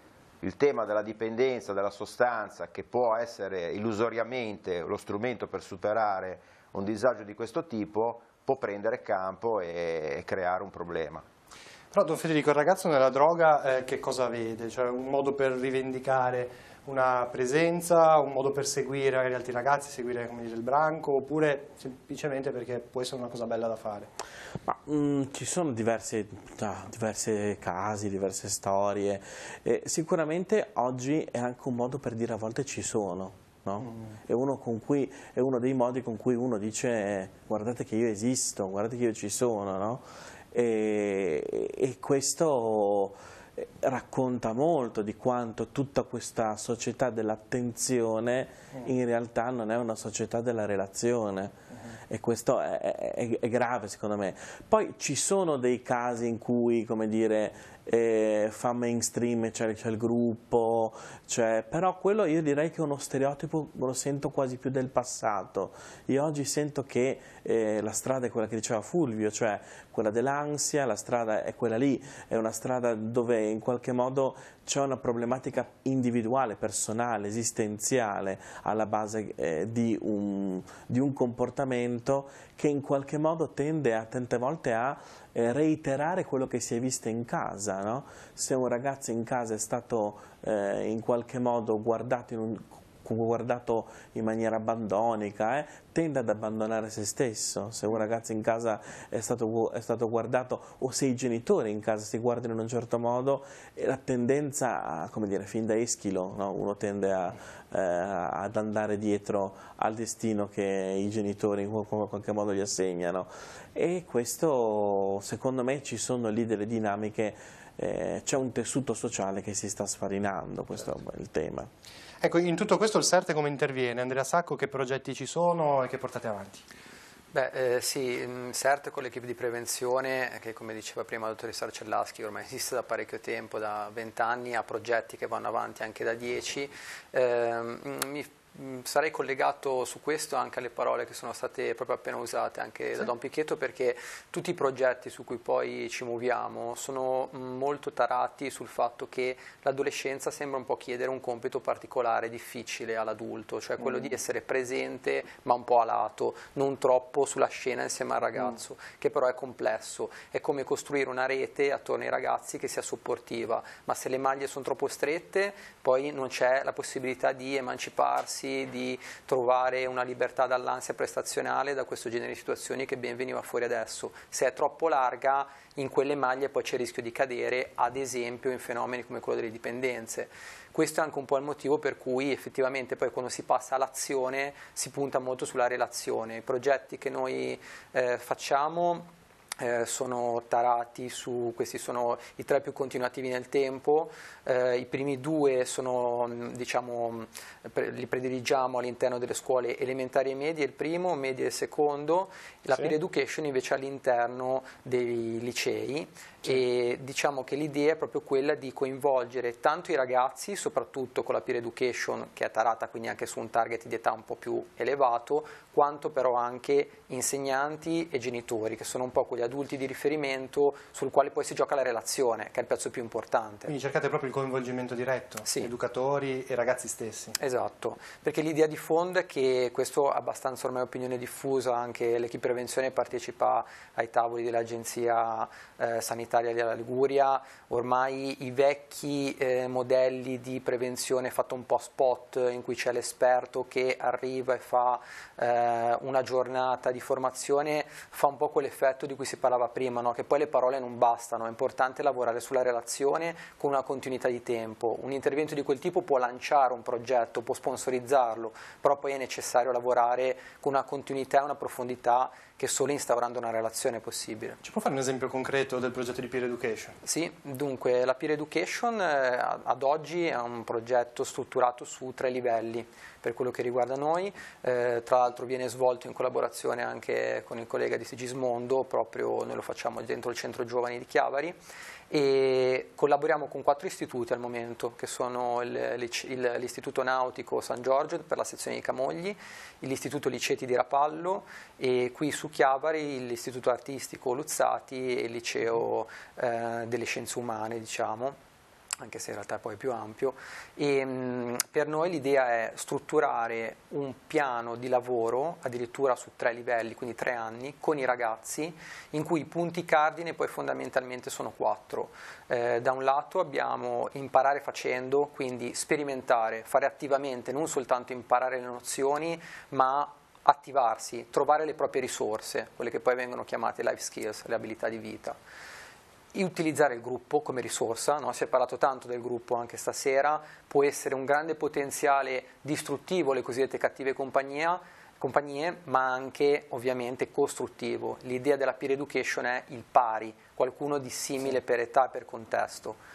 il tema della dipendenza, della sostanza, che può essere illusoriamente lo strumento per superare un disagio di questo tipo, può prendere campo e, e creare un problema. Però Don Federico, il ragazzo nella droga eh, che cosa vede? Cioè un modo per rivendicare una presenza, un modo per seguire gli altri ragazzi, seguire come dire, il branco, oppure semplicemente perché può essere una cosa bella da fare? Ma, mh, mm, ci sono diverse, ah, diverse, casi, diverse storie, e sicuramente oggi è anche un modo per dire a volte ci sono no? Mm. è, uno cui, è, uno dei modi con cui uno dice guardate che io esisto, guardate che io ci sono, no? e, e questo eh, racconta molto di quanto tutta questa società dell'attenzione mm. in realtà non è una società della relazione mm-hmm. e questo è, è, è, grave secondo me. Poi ci sono dei casi in cui, come dire, eh, fa mainstream, c'è, c'è il gruppo, c'è... però quello io direi che è uno stereotipo lo sento quasi più del passato. Io oggi sento che eh, la strada è quella che diceva Fulvio, cioè quella dell'ansia, la strada è quella lì, è una strada dove in qualche modo c'è una problematica individuale, personale, esistenziale alla base eh, di, un, di un comportamento che in qualche modo tende a tante volte a eh, reiterare quello che si è visto in casa, no? se un ragazzo in casa è stato eh, in qualche modo guardato in un guardato in maniera abbandonica, eh, tende ad abbandonare se stesso. Se un ragazzo in casa è stato, è stato guardato o se i genitori in casa si guardano in un certo modo, eh, la tendenza, a, come dire, fin da Eschilo, no? uno tende a, eh, ad andare dietro al destino che i genitori in qualche modo gli assegnano. E questo, secondo me, ci sono lì delle dinamiche eh, c'è un tessuto sociale che si sta sfarinando, questo certo. è il tema. Ecco, in tutto questo il CERT come interviene? Andrea Sacco, che progetti ci sono e che portate avanti? Beh, eh, sì, CERT mm, con l'equipe di prevenzione, che come diceva prima la dottoressa Arcellaschi, ormai esiste da parecchio tempo, da 20 anni, ha progetti che vanno avanti anche da 10. Eh, mi Mm, sarei collegato su questo anche alle parole che sono state proprio appena usate anche sì. da Don Pichetto perché tutti i progetti su cui poi ci muoviamo sono molto tarati sul fatto che l'adolescenza sembra un po' chiedere un compito particolare, difficile all'adulto, cioè quello mm. di essere presente ma un po' a lato, non troppo sulla scena insieme al ragazzo, mm. che però è complesso, è come costruire una rete attorno ai ragazzi che sia supportiva, ma se le maglie sono troppo strette poi non c'è la possibilità di emanciparsi ragazzi di trovare una libertà dall'ansia prestazionale da questo genere di situazioni che ben veniva fuori adesso. Se è troppo larga, in quelle maglie poi c'è il rischio di cadere, ad esempio, in fenomeni come quello delle dipendenze. Questo è anche un po' il motivo per cui effettivamente poi quando si passa all'azione si punta molto sulla relazione. I progetti che noi eh, facciamo eh, sono tarati su, questi sono i tre più continuativi nel tempo, eh, i primi due sono, diciamo, pre, li prediligiamo all'interno delle scuole elementari e medie, il primo, medie e il secondo, la sì. peer education invece all'interno dei licei e diciamo che l'idea è proprio quella di coinvolgere tanto i ragazzi, soprattutto con la peer education che è tarata quindi anche su un target di età un po' più elevato, quanto però anche insegnanti e genitori, che sono un po' quegli adulti di riferimento sul quale poi si gioca la relazione, che è il pezzo più importante. Quindi cercate proprio il coinvolgimento diretto, sì. educatori e ragazzi stessi. Esatto, perché l'idea di fondo è che questo è abbastanza ormai opinione diffusa, anche l'equipe prevenzione partecipa ai tavoli dell'agenzia eh, sanitaria sanitaria della Liguria, ormai i vecchi eh, modelli di prevenzione fatto un po' spot in cui c'è l'esperto che arriva e fa eh, una giornata di formazione fa un po' quell'effetto di cui si parlava prima, no? che poi le parole non bastano, è importante lavorare sulla relazione con una continuità di tempo. Un intervento di quel tipo può lanciare un progetto, può sponsorizzarlo, però poi è necessario lavorare con una continuità e una profondità che solo instaurando una relazione è possibile. Ci può fare un esempio concreto del progetto di peer education? Sì, dunque la peer education eh, ad oggi è un progetto strutturato su tre livelli per quello che riguarda noi, eh, tra l'altro viene svolto in collaborazione anche con il collega di Sigismondo, proprio noi lo facciamo dentro il centro giovani di Chiavari e collaboriamo con quattro istituti al momento che sono l'Istituto Nautico San Giorgio per la sezione di Camogli, l'Istituto Liceti di Rapallo e qui su Chiavari l'Istituto Artistico Luzzati e il Liceo eh, delle Scienze Umane diciamo anche se in realtà è poi più ampio, e mm, per noi l'idea è strutturare un piano di lavoro, addirittura su tre livelli, quindi tre anni, con i ragazzi, in cui i punti cardine poi fondamentalmente sono quattro. Eh, da un lato abbiamo imparare facendo, quindi sperimentare, fare attivamente, non soltanto imparare le nozioni, ma attivarsi, trovare le proprie risorse, quelle che poi vengono chiamate life skills, le abilità di vita utilizzare il gruppo come risorsa, no? si è parlato tanto del gruppo anche stasera, può essere un grande potenziale distruttivo le cosiddette cattive compagnia, compagnie, ma anche ovviamente costruttivo. L'idea della peer education è il pari, qualcuno di simile per età, e per contesto.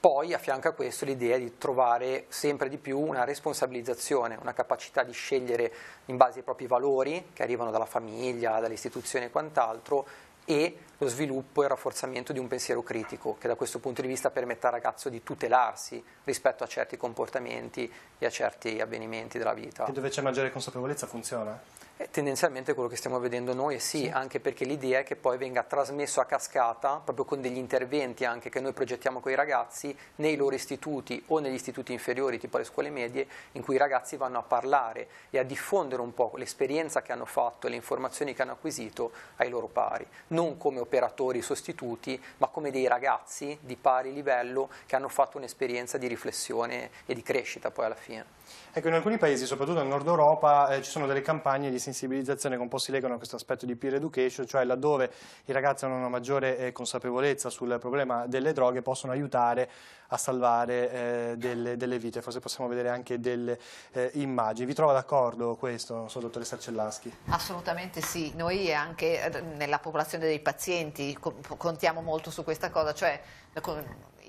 Poi affianca a questo l'idea di trovare sempre di più una responsabilizzazione, una capacità di scegliere in base ai propri valori che arrivano dalla famiglia, dall'istituzione e quant'altro, e lo sviluppo e il rafforzamento di un pensiero critico che da questo punto di vista permetta al ragazzo di tutelarsi rispetto a certi comportamenti e a certi avvenimenti della vita. E dove c'è maggiore consapevolezza funziona? È tendenzialmente quello che stiamo vedendo noi, sì, sì, anche perché l'idea è che poi venga trasmesso a cascata, proprio con degli interventi anche che noi progettiamo con i ragazzi, nei loro istituti o negli istituti inferiori, tipo le scuole medie, in cui i ragazzi vanno a parlare e a diffondere un po' l'esperienza che hanno fatto, le informazioni che hanno acquisito ai loro pari, non come operatori sostituti, ma come dei ragazzi di pari livello che hanno fatto un'esperienza di riflessione e di crescita poi alla fine. Ecco, in alcuni paesi, soprattutto nel nord Europa, eh, ci sono delle campagne di sensibilizzazione che un po' si legano a questo aspetto di peer education, cioè laddove i ragazzi hanno una maggiore eh, consapevolezza sul problema delle droghe possono aiutare a salvare eh, delle, delle, vite. Forse possiamo vedere anche delle eh, immagini. Vi trova d'accordo questo, non so, dottoressa Cellaschi? Assolutamente sì. Noi anche eh, nella popolazione dei pazienti contiamo molto su questa cosa, cioè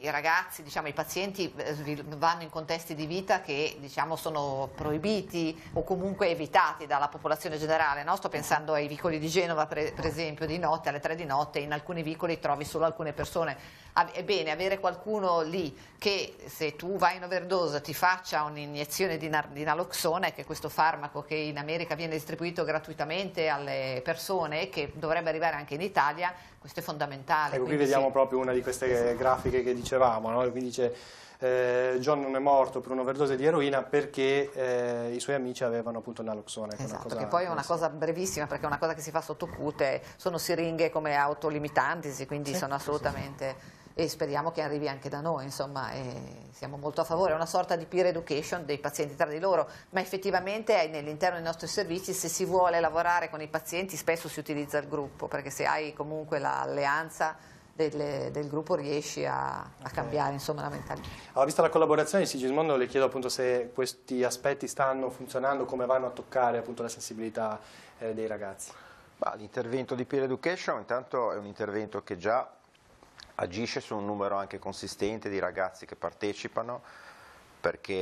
i ragazzi, diciamo, i pazienti eh, vanno in contesti di vita che diciamo, sono proibiti o comunque evitati dalla popolazione generale. No? Sto pensando ai vicoli di Genova, per, per esempio, di notte, alle tre di notte, in alcuni vicoli trovi solo alcune persone. Ebbene, avere qualcuno lì che se tu vai in overdose ti faccia un'iniezione di, di naloxone, che è questo farmaco che in America viene distribuito gratuitamente alle persone e che dovrebbe arrivare anche in Italia, questo è fondamentale. Ecco, qui vediamo sì. proprio una di queste esatto. grafiche che dicevamo, no? quindi dice eh, John non è morto per un'overdose di eroina perché eh, i suoi amici avevano appunto naloxone. Esatto, cosa, che poi è una cosa brevissima perché è una cosa che si fa sotto cute, sono siringhe come autolimitanti, quindi sì, sono assolutamente... Sì, e speriamo che arrivi anche da noi, insomma, siamo molto a favore, è una sorta di peer education dei pazienti tra di loro, ma effettivamente all'interno dei nostri servizi se si vuole lavorare con i pazienti spesso si utilizza il gruppo, perché se hai comunque l'alleanza del, del, gruppo riesci a, a cambiare insomma, la mentalità. Allora, vista la collaborazione di Sigismondo, le chiedo appunto se questi aspetti stanno funzionando, come vanno a toccare appunto la sensibilità eh, dei ragazzi. L'intervento di peer education intanto è un intervento che già agisce su un numero anche consistente di ragazzi che partecipano perché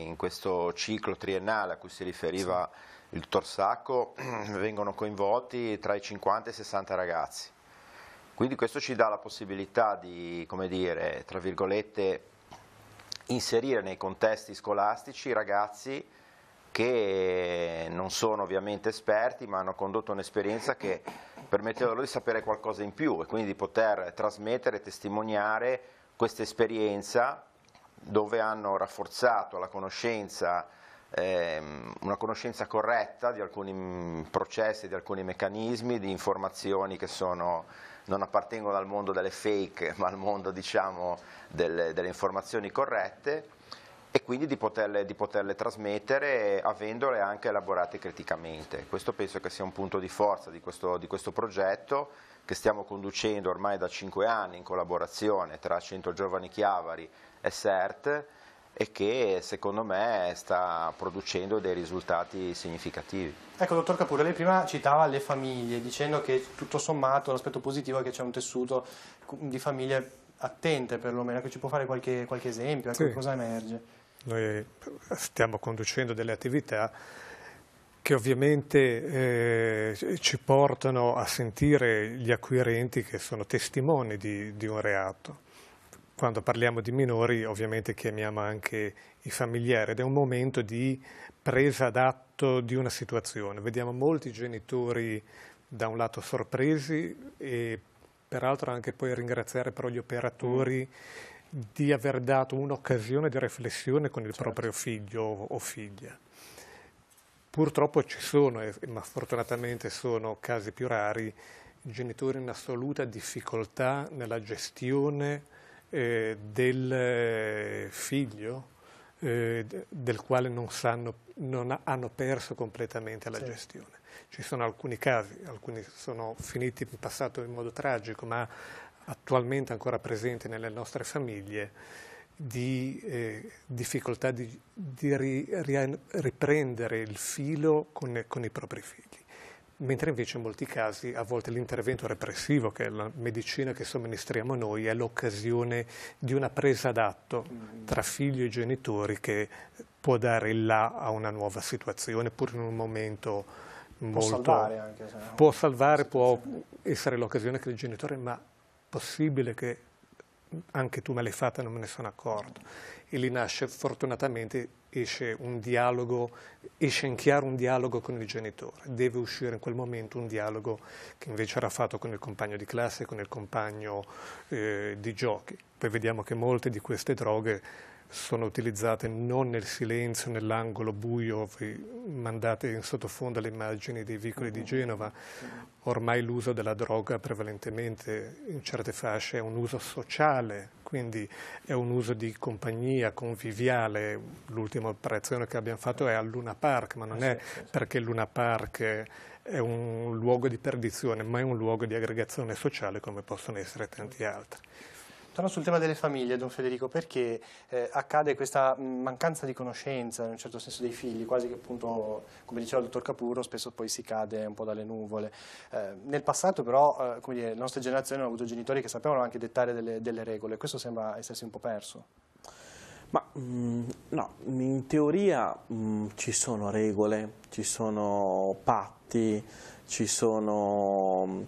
in questo ciclo triennale a cui si riferiva il Torsacco vengono coinvolti tra i 50 e i 60 ragazzi. Quindi questo ci dà la possibilità di, come dire, tra virgolette, inserire nei contesti scolastici ragazzi che non sono ovviamente esperti ma hanno condotto un'esperienza che permetteva loro di sapere qualcosa in più e quindi di poter trasmettere e testimoniare questa esperienza dove hanno rafforzato la conoscenza, ehm, una conoscenza corretta di alcuni mm, processi, di alcuni meccanismi, di informazioni che sono, non appartengono al mondo delle fake ma al mondo diciamo, delle, delle informazioni corrette e quindi di poterle, di poterle, trasmettere avendole anche elaborate criticamente. Questo penso che sia un punto di forza di questo, di questo progetto che stiamo conducendo ormai da cinque anni in collaborazione tra Centro Giovani Chiavari e CERT e che secondo me sta producendo dei risultati significativi. Ecco, dottor Capura, lei prima citava le famiglie dicendo che tutto sommato l'aspetto positivo è che c'è un tessuto di famiglie attente perlomeno, che ci può fare qualche, qualche esempio, ecco sì. cosa emerge? Noi stiamo conducendo delle attività che ovviamente eh, ci portano a sentire gli acquirenti che sono testimoni di, di un reato. Quando parliamo di minori ovviamente chiamiamo anche i familiari ed è un momento di presa d'atto di una situazione. Vediamo molti genitori da un lato sorpresi e peraltro anche poi ringraziare però gli operatori mm. di aver dato un'occasione di riflessione con il certo. proprio figlio o figlia. Purtroppo ci sono, ma fortunatamente sono casi più rari, genitori in assoluta difficoltà nella gestione eh, del eh, figlio eh, del quale non, sanno, non hanno perso completamente la sì. gestione. Ci sono alcuni casi, alcuni sono finiti in passato in modo tragico, ma attualmente ancora presenti nelle nostre famiglie, di eh, difficoltà di, di ri, ri, riprendere il filo con, con i propri figli mentre invece in molti casi a volte l'intervento repressivo, che è la medicina che somministriamo noi, è l'occasione di una presa d'atto mm-hmm. tra figlio e genitori che può dare il là a una nuova situazione, pur in un momento molto... Può salvare anche. Se... Può salvare, può essere l'occasione che il genitore, ma possibile che anche tu me l'hai fatta e non me ne sono accorto. E lì nasce, fortunatamente, esce un dialogo, esce in chiaro un dialogo con il genitore. Deve uscire in quel momento un dialogo che invece era fatto con il compagno di classe, con il compagno eh, di giochi. Poi vediamo che molte di queste droghe sono utilizzate non nel silenzio, nell'angolo buio, mandate in sottofondo le immagini dei vicoli di mm-hmm. Genova. Ormai l'uso della droga prevalentemente in certe fasce è un uso sociale, quindi è un uso di compagnia, conviviale. L'ultima operazione che abbiamo fatto è a Luna Park, ma non eh è perché Luna Park è un luogo di perdizione, ma è un luogo di aggregazione sociale come possono essere tanti altri. Torno sul tema delle famiglie, Don Federico, perché eh, accade questa mancanza di conoscenza, in un certo senso, dei figli, quasi che appunto, come diceva il dottor Capuro, spesso poi si cade un po' dalle nuvole. Eh, nel passato però, eh, come dire, le nostre generazioni hanno avuto genitori che sapevano anche dettare delle, delle regole, questo sembra essersi un po' perso. Ma mh, no, in teoria mh, ci sono regole, ci sono patti, ci sono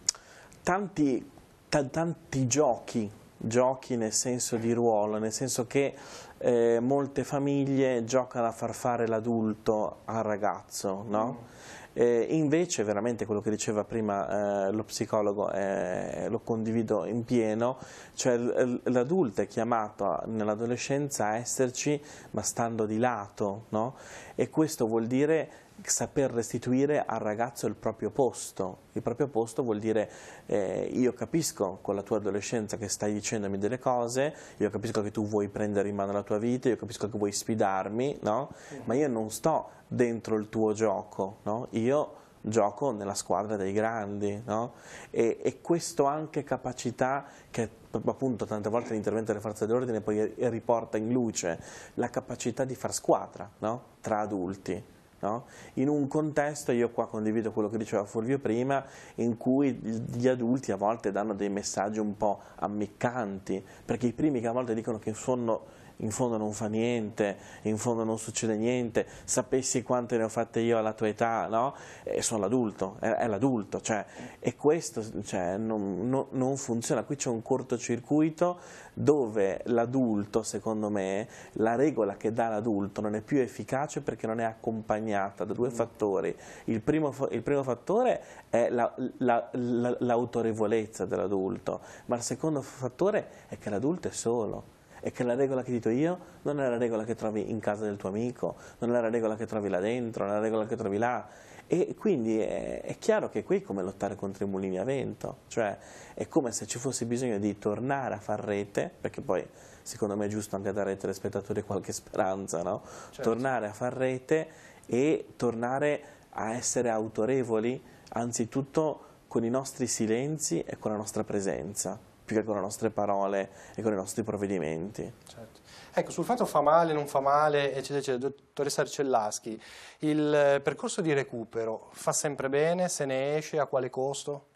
tanti, tanti giochi giochi nel senso di ruolo, nel senso che eh, molte famiglie giocano a far fare l'adulto al ragazzo, no? Eh, invece veramente quello che diceva prima eh, lo psicologo eh, lo condivido in pieno, cioè l'adulto è chiamato nell'adolescenza a esserci ma stando di lato no? e questo vuol dire saper restituire al ragazzo il proprio posto. Il proprio posto vuol dire eh, io capisco con la tua adolescenza che stai dicendomi delle cose, io capisco che tu vuoi prendere in mano la tua vita, io capisco che vuoi sfidarmi, no? ma io non sto dentro il tuo gioco, no? io gioco nella squadra dei grandi no? e, e questo anche capacità che appunto tante volte l'intervento delle forze dell'ordine poi riporta in luce la capacità di far squadra no? tra adulti No? In un contesto, io qua condivido quello che diceva Fulvio prima, in cui gli adulti a volte danno dei messaggi un po' ammiccanti, perché i primi che a volte dicono che sono in fondo non fa niente, in fondo non succede niente, sapessi quante ne ho fatte io alla tua età, no? E sono l'adulto, è, è l'adulto, cioè, e questo cioè, non, non, non funziona, qui c'è un cortocircuito dove l'adulto, secondo me, la regola che dà l'adulto non è più efficace perché non è accompagnata da due mm. fattori. Il primo, il primo fattore è l'autorevolezza la, la, la, dell'adulto, ma il secondo fattore è che l'adulto è solo e che la regola che dico io non è la regola che trovi in casa del tuo amico, non è la regola che trovi là dentro, non è la regola che trovi là. E quindi è, è chiaro che qui è come lottare contro i mulini a vento, cioè è come se ci fosse bisogno di tornare a far rete, perché poi secondo me è giusto anche dare ai telespettatori qualche speranza, no? certo. tornare a far rete e tornare a essere autorevoli anzitutto con i nostri silenzi e con la nostra presenza più che con le nostre parole e con i nostri provvedimenti. Certo. Ecco, sul fatto fa male, non fa male, eccetera, eccetera, dottoressa Arcellaschi, il eh, percorso di recupero fa sempre bene, se ne esce, a quale costo?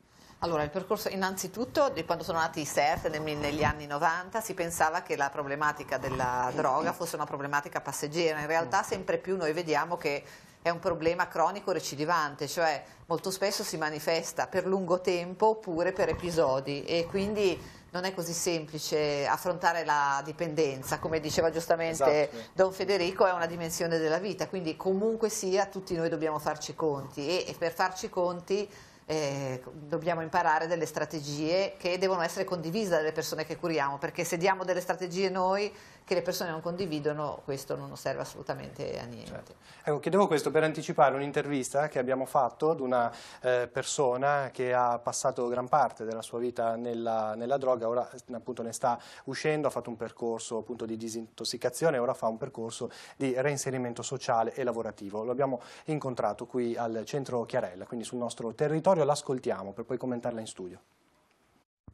Allora, il percorso innanzitutto, di quando sono nati i CERT negli anni 90, si pensava che la problematica della droga mm. fosse una problematica passeggera, in realtà mm. sempre più noi vediamo che è un problema cronico recidivante, cioè molto spesso si manifesta per lungo tempo oppure per episodi e quindi non è così semplice affrontare la dipendenza, come diceva giustamente esatto. Don Federico, è una dimensione della vita, quindi comunque sia tutti noi dobbiamo farci conti e, e per farci conti eh, dobbiamo imparare delle strategie che devono essere condivise dalle persone che curiamo, perché se diamo delle strategie noi che le persone non condividono, questo non serve assolutamente a niente. Certo. Ecco, chiedevo questo per anticipare un'intervista che abbiamo fatto ad una eh, persona che ha passato gran parte della sua vita nella, nella droga, ora eh, appunto ne sta uscendo, ha fatto un percorso appunto di disintossicazione, ora fa un percorso di reinserimento sociale e lavorativo. Lo abbiamo incontrato qui al centro Chiarella, quindi sul nostro territorio, l'ascoltiamo per poi commentarla in studio.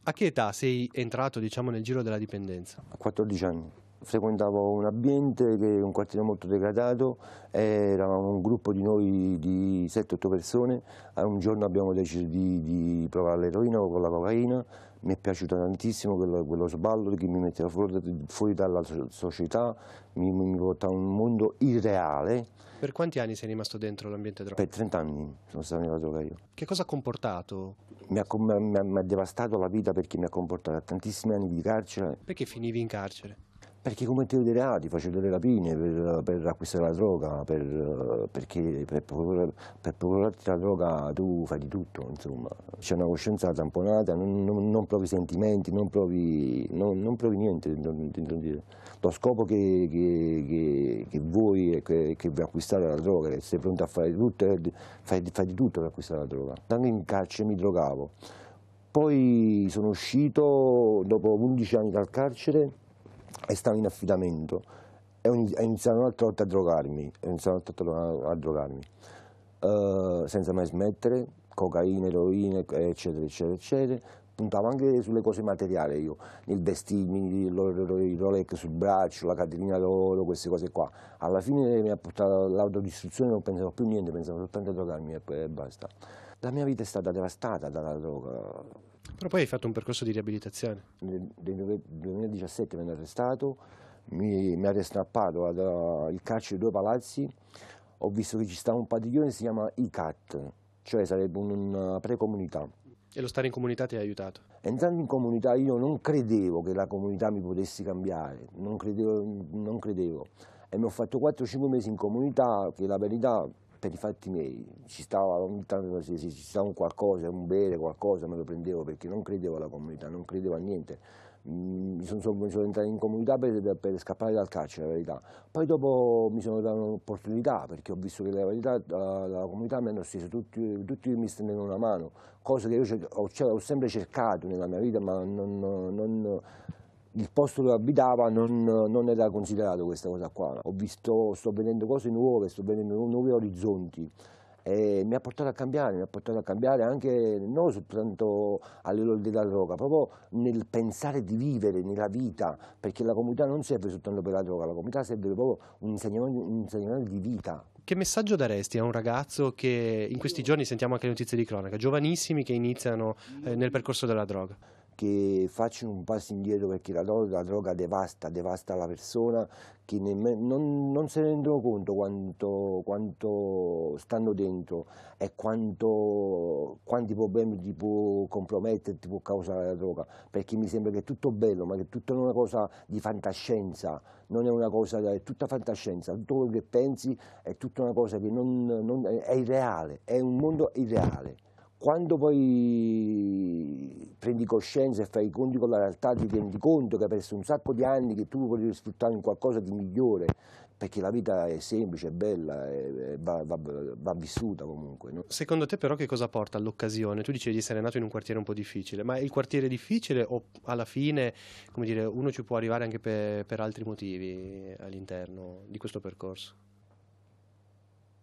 A che età sei entrato diciamo, nel giro della dipendenza? A 14 anni frequentavo un ambiente che è un quartiere molto degradato, eravamo un gruppo di noi di 7-8 persone, eh, un giorno abbiamo deciso di, di provare l'eroina o con la cocaina, mi è piaciuto tantissimo quello, quello sballo che mi metteva fuori, fuori dalla società, mi, mi portava a un mondo irreale. Per quanti anni sei rimasto dentro l'ambiente droga? Per 30 anni sono stato nella droga io. Che cosa ha comportato? Mi ha, mi, ha, mi ha devastato la vita perché mi ha comportato a tantissimi anni di carcere. Perché finivi in carcere? Perché commettevo dei reati, ah, facendo delle rapine per, per acquistare la droga, per, perché per, procurarti la droga tu fai di tutto, insomma. C'è una coscienza tamponata, non, non, non provi sentimenti, non provi, non, non provi niente dentro di te. Lo scopo che, che, che, che vuoi è che, che vuoi acquistare la droga, sei pronto a fare di tutto, eh, fai, fai di tutto per acquistare la droga. Tanto in carcere mi drogavo. Poi sono uscito dopo 11 anni dal carcere e stavo in affidamento e ho iniziato un'altra volta a drogarmi, ho iniziato a drogarmi. Uh, senza mai smettere, cocaina, eroina, eccetera, eccetera, eccetera. Puntavo anche sulle cose materiali io, il destino, il Rolex sul braccio, la catenina d'oro, queste cose qua. Alla fine mi ha portato all'autodistruzione, non pensavo più niente, pensavo soltanto a drogarmi e, poi basta. La mia vita è stata devastata dalla droga però poi hai fatto un percorso di riabilitazione. Nel 2017 mi arrestato, mi, mi ha ristrappato al eh, carcere di due palazzi, ho visto che ci sta un padiglione che si chiama ICAT, cioè sarebbe una eh, precomunità. E lo stare in comunità ti ha aiutato? Entrando in comunità io non credevo che la comunità mi potesse cambiare, non credevo, non credevo. E mi ho fatto 4-5 mesi in comunità che la verità per i fatti miei, ci stava ogni tanto, se ci stava un qualcosa, un bere, qualcosa, me lo prendevo perché non credevo alla comunità, non credevo a niente. Mm, mi sono, sono, sono entrato in comunità per, per, scappare dal carcere, la verità. Poi dopo mi sono dato un'opportunità perché ho visto che la verità, la, la comunità mi hanno steso, tutti, tutti mi stendono una mano, cosa che io ho, ho, ho sempre cercato nella mia vita ma non, non, non il posto dove abitava non, non, era considerato questa cosa qua. Ho visto, sto vedendo cose nuove, sto vedendo nuovi orizzonti e mi ha portato a cambiare, mi ha portato a cambiare anche non soltanto a della droga, proprio nel pensare di vivere, nella vita, perché la comunità non serve soltanto per la droga, la comunità serve proprio un insegnamento, un insegnamento di vita. Che messaggio daresti a un ragazzo che in questi giorni sentiamo anche notizie di cronaca, giovanissimi che iniziano eh, nel percorso della droga? che facciano un passo indietro perché la, la droga devasta, devasta la persona, che non, non, ne rendono conto quanto, quanto stanno dentro e quanto, quanti problemi ti può compromettere, ti può causare la droga, perché mi sembra che è tutto bello, ma che è tutta una cosa di fantascienza, non è una cosa, è tutta fantascienza, tutto quello che pensi è tutta una cosa che non, non, è irreale, è un mondo irreale. Quando poi prendi coscienza e fai i conti con la realtà, ti rendi conto che hai perso un sacco di anni che tu potevi sfruttare in qualcosa di migliore, perché la vita è semplice, è bella, è, va, va, va, vissuta comunque. No? Secondo te però che cosa porta all'occasione? Tu dicevi di essere nato in un quartiere un po' difficile, ma il quartiere difficile o alla fine dire, uno ci può arrivare anche per, per altri motivi all'interno di questo percorso?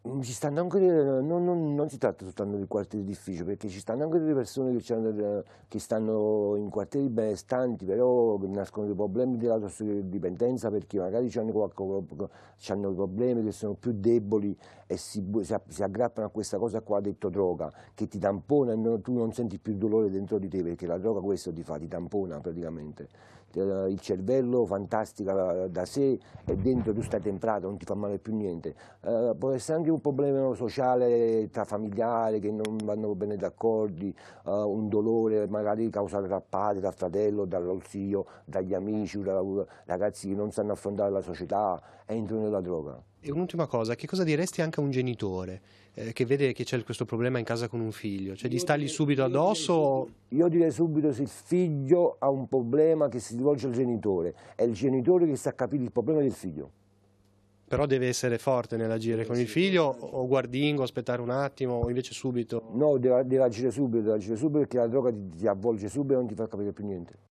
Mm, anche, non, non, non, si tratta soltanto di quartieri difficili, perché ci stanno anche delle persone che, hanno, che stanno in quartieri benestanti, però nascono dei problemi di dipendenza perché magari hanno, hanno problemi che sono più deboli e si, si, aggrappano a questa cosa qua detto droga, che ti tampona e non, tu non senti più il dolore dentro di te, perché la droga questo ti fa, ti tampona praticamente. Eh, il cervello fantastica da sé e dentro tu stai temprato, non ti fa male più niente. Eh, può essere anche un problema sociale tra familiari che non vanno bene d'accordo, eh, un dolore magari causato dal padre, dal fratello, dallo zio, dagli amici, da ragazzi che non sanno affrontare la società, entrano nella droga. E un'ultima cosa, che cosa diresti anche a un genitore eh, che vede che c'è questo problema in casa con un figlio? Cioè di stargli subito addosso? Io direi subito se il figlio ha un problema che si rivolge al genitore, è il genitore che sa capire il problema del figlio. Però deve essere forte nell'agire con il figlio o guardingo, aspettare un attimo o invece subito? No, deve, deve agire subito, deve agire subito perché la droga ti, ti avvolge subito e non ti fa capire più niente.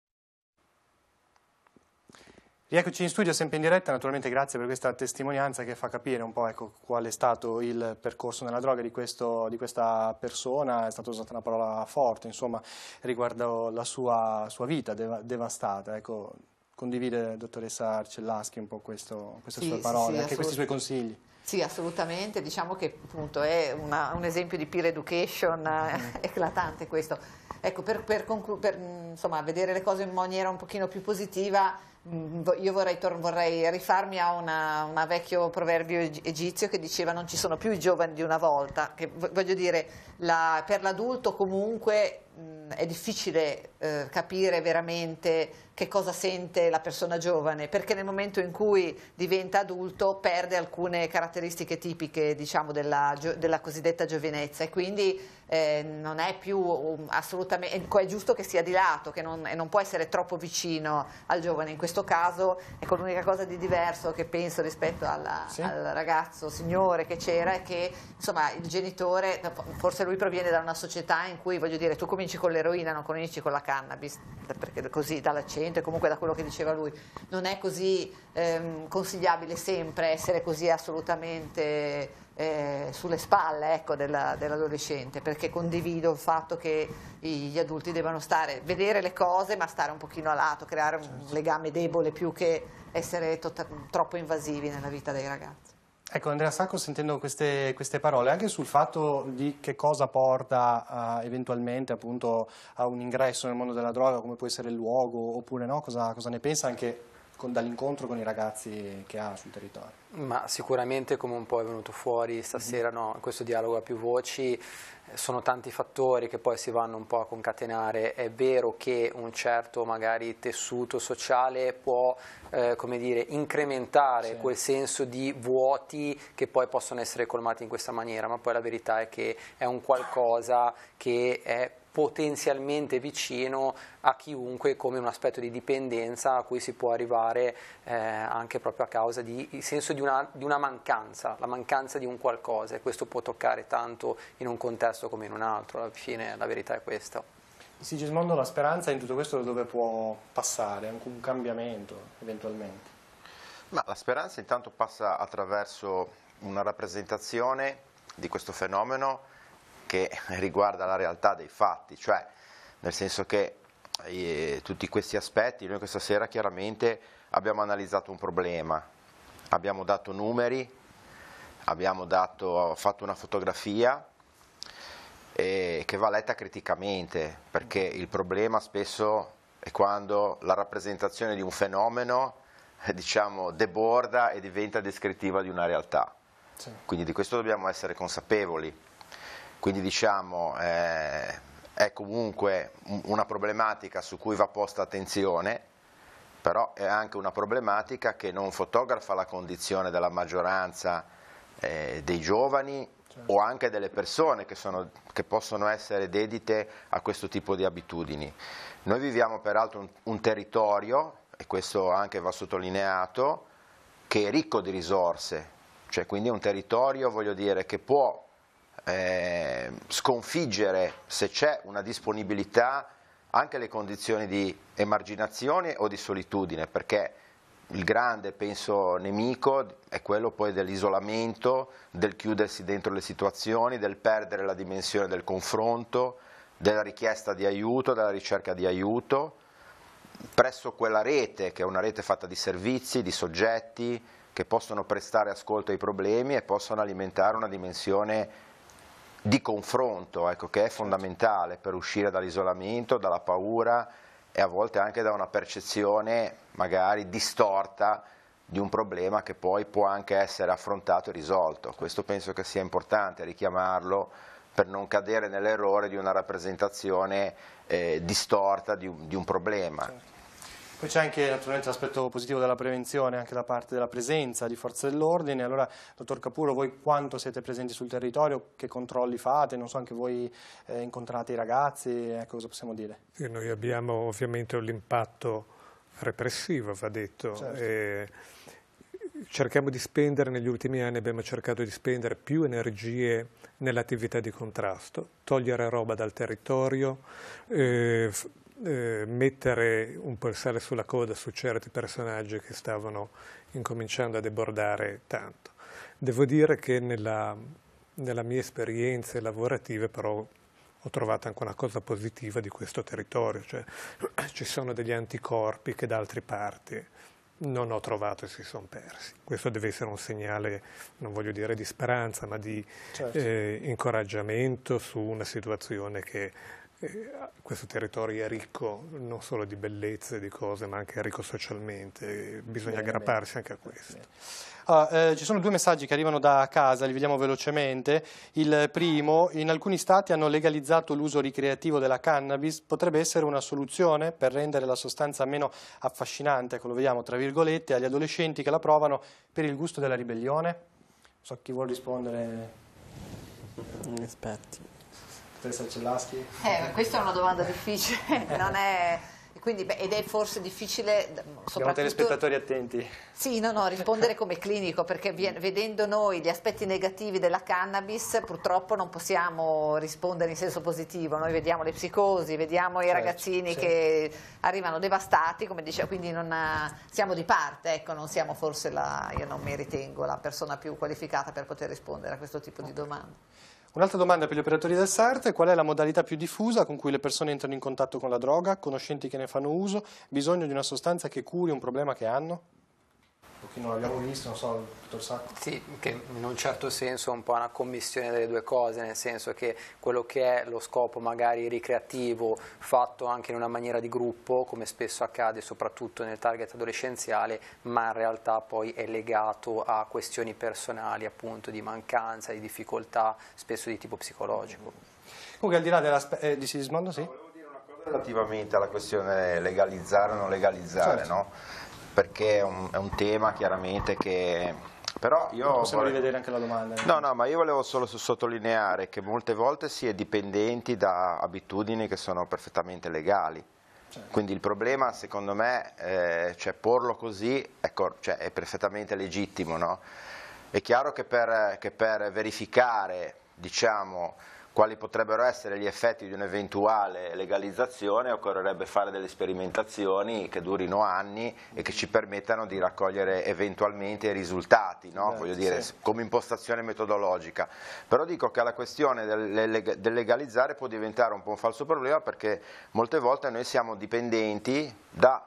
Rieccoci in studio, sempre in diretta, naturalmente grazie per questa testimonianza che fa capire un po' ecco, qual è stato il percorso nella droga di, questo, di, questa persona, è stata usata una parola forte, insomma, riguardo la sua, sua vita dev devastata. Ecco, condivide, dottoressa Arcellaschi, un po' questo, queste sì, sue parole, sì, anche questi suoi consigli. Sì, assolutamente, diciamo che appunto è una, un esempio di peer education mm. eclatante questo. Ecco, per, per, per mm, insomma, vedere le cose in maniera un pochino più positiva Mm, io vorrei, vorrei rifarmi a un vecchio proverbio egizio che diceva non ci sono più i giovani di una volta, che voglio dire la, per l'adulto comunque Mm, è difficile eh, capire veramente che cosa sente la persona giovane, perché nel momento in cui diventa adulto perde alcune caratteristiche tipiche diciamo, della, della, cosiddetta giovinezza e quindi eh, non è più um, assolutamente, è giusto che sia di lato che non, e non può essere troppo vicino al giovane, in questo caso ecco, l'unica cosa di diverso che penso rispetto alla, sì. al ragazzo signore che c'era è che insomma, il genitore, forse lui proviene da una società in cui voglio dire tu come cominci con l'eroina, non cominci con la cannabis, perché così dall'accento e comunque da quello che diceva lui, non è così ehm, consigliabile sempre essere così assolutamente eh, sulle spalle ecco, dell'adolescente, perché condivido il fatto che gli adulti debbano stare, vedere le cose ma stare un pochino a lato, creare un certo. legame debole più che essere tota-, troppo invasivi nella vita dei ragazzi. Ecco, Andrea Sacco, sentendo queste, queste, parole, anche sul fatto di che cosa porta uh, eventualmente appunto, a un ingresso nel mondo della droga, come può essere il luogo oppure no, cosa, cosa ne pensa anche con, dall'incontro con i ragazzi che ha sul territorio. Ma sicuramente come un po' è venuto fuori stasera, mm-hmm. no? questo dialogo a più voci, sono tanti fattori che poi si vanno un po' a concatenare. È vero che un certo magari tessuto sociale può eh, come dire, incrementare sì. quel senso di vuoti che poi possono essere colmati in questa maniera, ma poi la verità è che è un qualcosa che è potenzialmente vicino a chiunque come un aspetto di dipendenza a cui si può arrivare eh, anche proprio a causa di, il senso di una, di una, mancanza, la mancanza di un qualcosa e questo può toccare tanto in un contesto come in un altro, alla fine la verità è questa. Sigismondo, la speranza in tutto questo dove può passare? Anche un cambiamento eventualmente? Ma la speranza intanto passa attraverso una rappresentazione di questo fenomeno che riguarda la realtà dei fatti, cioè nel senso che eh, tutti questi aspetti, noi questa sera chiaramente abbiamo analizzato un problema, abbiamo dato numeri, abbiamo dato, fatto una fotografia eh, che va letta criticamente, perché il problema spesso è quando la rappresentazione di un fenomeno eh, diciamo, deborda e diventa descrittiva di una realtà. Sì. Quindi di questo dobbiamo essere consapevoli. Quindi diciamo eh, è comunque una problematica su cui va posta attenzione, però è anche una problematica che non fotografa la condizione della maggioranza eh, dei giovani certo. o anche delle persone che, sono, che, possono essere dedite a questo tipo di abitudini. Noi viviamo peraltro un, un territorio, e questo anche va sottolineato, che è ricco di risorse, cioè quindi è un territorio voglio dire, che può eh, sconfiggere, se c'è una disponibilità, anche le condizioni di emarginazione o di solitudine, perché il grande, penso, nemico è quello poi dell'isolamento, del chiudersi dentro le situazioni, del perdere la dimensione del confronto, della richiesta di aiuto, della ricerca di aiuto, presso quella rete, che è una rete fatta di servizi, di soggetti, che possono prestare ascolto ai problemi e possono alimentare una dimensione di confronto ecco, che è certo. fondamentale per uscire dall'isolamento, dalla paura e a volte anche da una percezione magari distorta di un problema che poi può anche essere affrontato e risolto. Questo penso che sia importante richiamarlo per non cadere nell'errore di una rappresentazione eh, distorta di, di un, problema. Certo. Poi c'è anche naturalmente l'aspetto positivo della prevenzione, anche da parte della presenza di forze dell'ordine. Allora, dottor Capuro, voi quanto siete presenti sul territorio? Che controlli fate? Non so, anche voi eh, incontrate i ragazzi? Ecco, cosa possiamo dire? Sì, noi abbiamo ovviamente l'impatto repressivo, va detto. Certo. E cerchiamo di spendere, negli ultimi anni abbiamo cercato di spendere più energie nell'attività di contrasto, togliere roba dal territorio, eh, eh, mettere un po' il sale sulla coda su certi personaggi che stavano incominciando a debordare tanto. Devo dire che nella, nella mia esperienza lavorativa però ho trovato anche una cosa positiva di questo territorio, cioè ci sono degli anticorpi che da altre parti non ho trovato e si sono persi. Questo deve essere un segnale, non voglio dire di speranza, ma di certo. eh, incoraggiamento su una situazione che questo territorio è ricco non solo di bellezze, di cose, ma anche ricco socialmente, bisogna bene, aggrapparsi bene. anche a questo. Allora, ah, eh, ci sono due messaggi che arrivano da casa, li vediamo velocemente. Il primo, in alcuni stati hanno legalizzato l'uso ricreativo della cannabis, potrebbe essere una soluzione per rendere la sostanza meno affascinante, ecco lo vediamo tra virgolette, agli adolescenti che la provano per il gusto della ribellione? So chi vuole rispondere. Esperti. Tessa Celaschi? Eh, questa è una domanda difficile, non è... Quindi, beh, ed è forse difficile soprattutto... Abbiamo telespettatori attenti. Sì, no, no, rispondere come clinico, perché vedendo noi gli aspetti negativi della cannabis, purtroppo non possiamo rispondere in senso positivo. Noi vediamo le psicosi, vediamo certo, i ragazzini certo. che arrivano devastati, come diceva, quindi ha, siamo di parte, ecco, non siamo forse la, io non mi ritengo la persona più qualificata per poter rispondere a questo tipo di domande. Un'altra domanda per gli operatori del SART qual è la modalità più diffusa con cui le persone entrano in contatto con la droga, conoscenti che ne fanno uso, bisogno di una sostanza che curi un problema che hanno? che non abbiamo visto, non so, tutto il sacco. Sì, che in un certo senso è un po' una commissione delle due cose, nel senso che quello che è lo scopo magari ricreativo, fatto anche in una maniera di gruppo, come spesso accade soprattutto nel target adolescenziale, ma in realtà poi è legato a questioni personali, appunto di mancanza, di difficoltà, spesso di tipo psicologico. Comunque al di là della... Eh, di Sismondo, sì? volevo dire una cosa relativamente alla questione legalizzare o non legalizzare, certo. no? perché è un, è un tema chiaramente che però io possiamo volevo... rivedere anche la domanda. Eh. No, no, ma io volevo solo sottolineare che molte volte si è dipendenti da abitudini che sono perfettamente legali. Certo. Quindi il problema, secondo me, eh, cioè porlo così ecco, cioè è perfettamente legittimo. No? È chiaro che per, che per verificare diciamo, quali potrebbero essere gli effetti di un'eventuale legalizzazione, occorrerebbe fare delle sperimentazioni che durino anni e che ci permettano di raccogliere eventualmente i risultati, no? Beh, dire, sì. come impostazione metodologica. Però dico che la questione del, del legalizzare può diventare un po' un falso problema perché molte volte noi siamo dipendenti da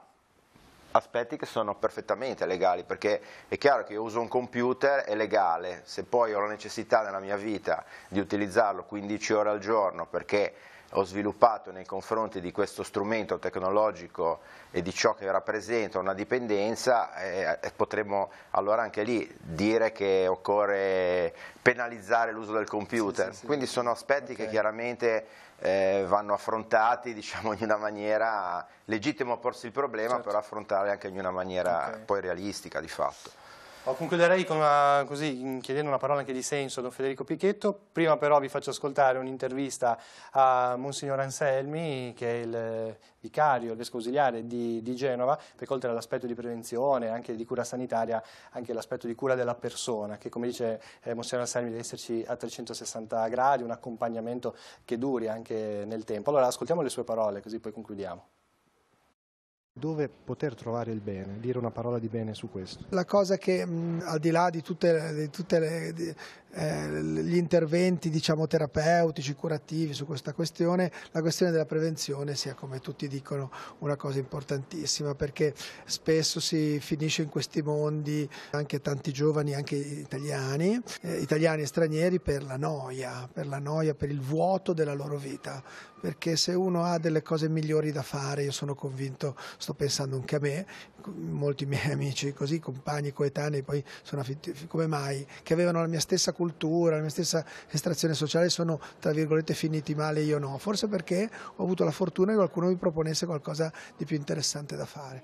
aspetti che sono perfettamente legali, perché è chiaro che io uso un computer, è legale, se poi ho la necessità nella mia vita di utilizzarlo 15 ore al giorno perché ho sviluppato nei confronti di questo strumento tecnologico e di ciò che rappresenta una dipendenza, eh, potremmo allora anche lì dire che occorre penalizzare l'uso del computer. Sì, sì, sì. Quindi sono aspetti okay. che chiaramente eh, vanno affrontati diciamo, in una maniera legittima a porsi il problema, certo. però affrontare anche in una maniera okay. poi realistica di fatto concluderei una, così, chiedendo una parola anche di senso a Don Federico Pichetto. Prima però vi faccio ascoltare un'intervista a Monsignor Anselmi, che è il eh, vicario, il vescovo ausiliare di, di, Genova, perché oltre all'aspetto di prevenzione, anche di cura sanitaria, anche l'aspetto di cura della persona, che come dice eh, Monsignor Anselmi deve esserci a 360 gradi, un accompagnamento che duri anche nel tempo. Allora ascoltiamo le sue parole, così poi concludiamo. Dove poter trovare il bene? Dire una parola di bene su questo. La cosa che mh, al di là di tutte, di tutte le, di, eh, gli interventi diciamo, terapeutici, curativi su questa questione, la questione della prevenzione sia, come tutti dicono, una cosa importantissima perché spesso si finisce in questi mondi anche tanti giovani, anche italiani, eh, italiani e stranieri, per la noia, per la noia, per il vuoto della loro vita, perché se uno ha delle cose migliori da fare, io sono convinto, sto pensando anche a me, molti miei amici così, compagni coetanei, poi sono affitti, come mai, che avevano la mia stessa cultura, cultura, la mia stessa estrazione sociale sono tra virgolette finiti male, io no, forse perché ho avuto la fortuna che qualcuno mi proponesse qualcosa di più interessante da fare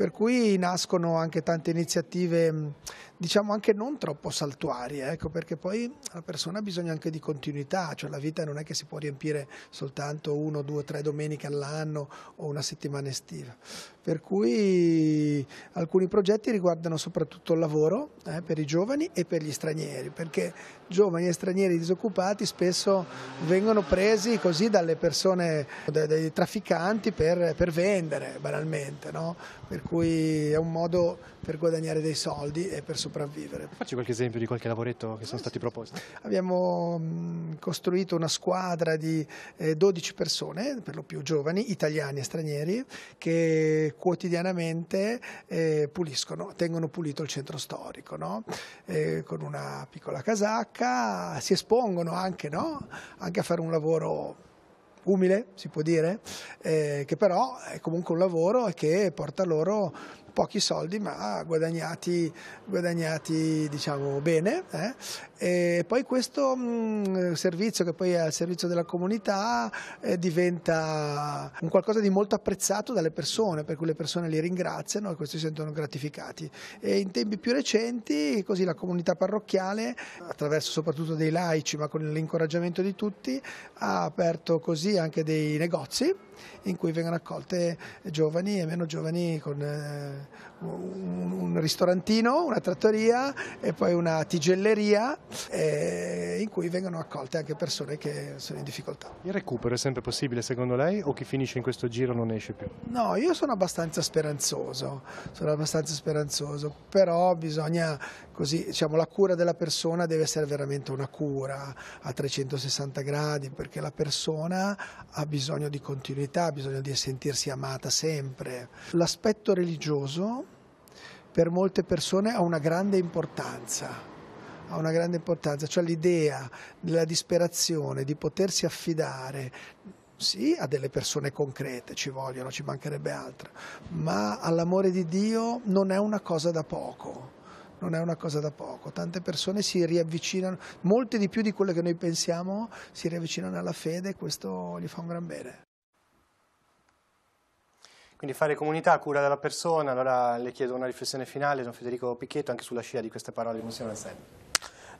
per cui nascono anche tante iniziative diciamo anche non troppo saltuarie, ecco, perché poi la persona ha bisogno anche di continuità, cioè la vita non è che si può riempire soltanto uno, due, tre domeniche all'anno o una settimana estiva. Per cui alcuni progetti riguardano soprattutto il lavoro eh, per i giovani e per gli stranieri, perché giovani e stranieri disoccupati spesso vengono presi così dalle persone, dai, dai trafficanti per, per vendere banalmente, no? per cui è un modo per guadagnare dei soldi e per sopravvivere. Facci qualche esempio di qualche lavoretto che sono eh, stati proposti. Abbiamo mm, costruito una squadra di 12 eh, persone, per lo più giovani, italiani e stranieri, che quotidianamente eh, puliscono, tengono pulito il centro storico, no? con una piccola casacca, si espongono anche, no? anche a fare un lavoro umile, si può dire, eh, che però è comunque un lavoro e che porta loro pochi soldi ma guadagnati, guadagnati diciamo bene eh, e poi questo mh, mm, servizio, che poi è al servizio della comunità, eh, diventa un qualcosa di molto apprezzato dalle persone, per cui le persone li ringraziano e questi si sentono gratificati. E in tempi più recenti, così la comunità parrocchiale, attraverso soprattutto dei laici, ma con l'incoraggiamento di tutti, ha aperto così anche dei negozi in cui vengono accolte giovani e meno giovani con eh, un, un ristorantino, una trattoria e poi una tigelleria eh, in cui vengono accolte anche persone che sono in difficoltà. Il recupero è sempre possibile secondo lei o chi finisce in questo giro non esce più? No, io sono abbastanza speranzoso, sono abbastanza speranzoso, però bisogna così diciamo, la cura della persona deve essere veramente una cura a 360 gradi perché la persona ha bisogno di continuità, ha bisogno di sentirsi amata sempre. L'aspetto religioso per molte persone ha una grande importanza ha una grande importanza, cioè l'idea della disperazione, di potersi affidare sì a delle persone concrete, ci vogliono, ci mancherebbe altro, ma all'amore di Dio non è una cosa da poco non è una cosa da poco. Tante persone si riavvicinano, molte di più di quelle che noi pensiamo, si riavvicinano alla fede e questo gli fa un gran bene. Quindi fare comunità cura della persona, allora le chiedo una riflessione finale, Don Federico Picchetto, anche sulla scia di queste parole di Monsignor Anselmo.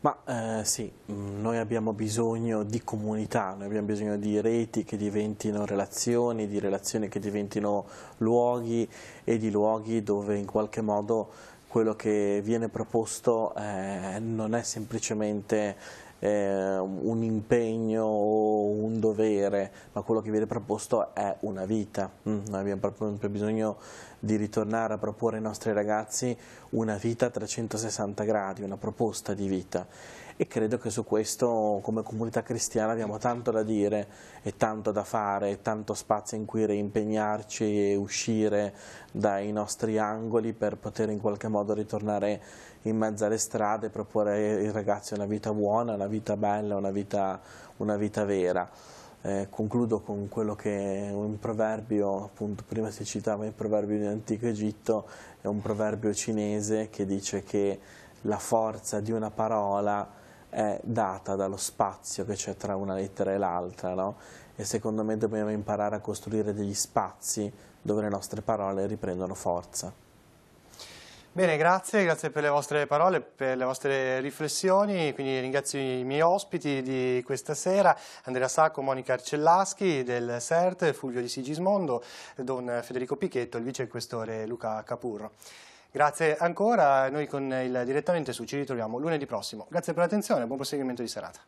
Ma eh, sì, mm, noi abbiamo bisogno di comunità, noi abbiamo bisogno di reti che diventino relazioni, di relazioni che diventino luoghi e di luoghi dove in qualche modo quello che viene proposto eh, non è semplicemente eh, un impegno o un dovere, ma quello che viene proposto è una vita. Mm, noi abbiamo proprio bisogno di ritornare a proporre ai nostri ragazzi una vita a 360 gradi, una proposta di vita e credo che su questo come comunità cristiana abbiamo tanto da dire e tanto da fare, tanto spazio in cui reimpegnarci e uscire dai nostri angoli per poter in qualche modo ritornare in mezzo alle strade e proporre ai ragazzi una vita buona, una vita bella, una vita, una vita vera. Eh, concludo con quello che un proverbio, appunto prima si citava il proverbio di antico Egitto, è un proverbio cinese che dice che la forza di una parola è data dallo spazio che c'è tra una lettera e l'altra, no? e secondo me dobbiamo imparare a costruire degli spazi dove le nostre parole riprendono forza. Bene, grazie, grazie per le vostre parole, per le vostre riflessioni, quindi ringrazio i miei ospiti di questa sera, Andrea Sacco, Monica Arcellaschi del CERT, Fulvio di Sigismondo, Don Federico Pichetto, il vicequestore Luca Capurro. Grazie ancora, noi con il direttamente su ci ritroviamo lunedì prossimo. Grazie per l'attenzione, e buon proseguimento di serata.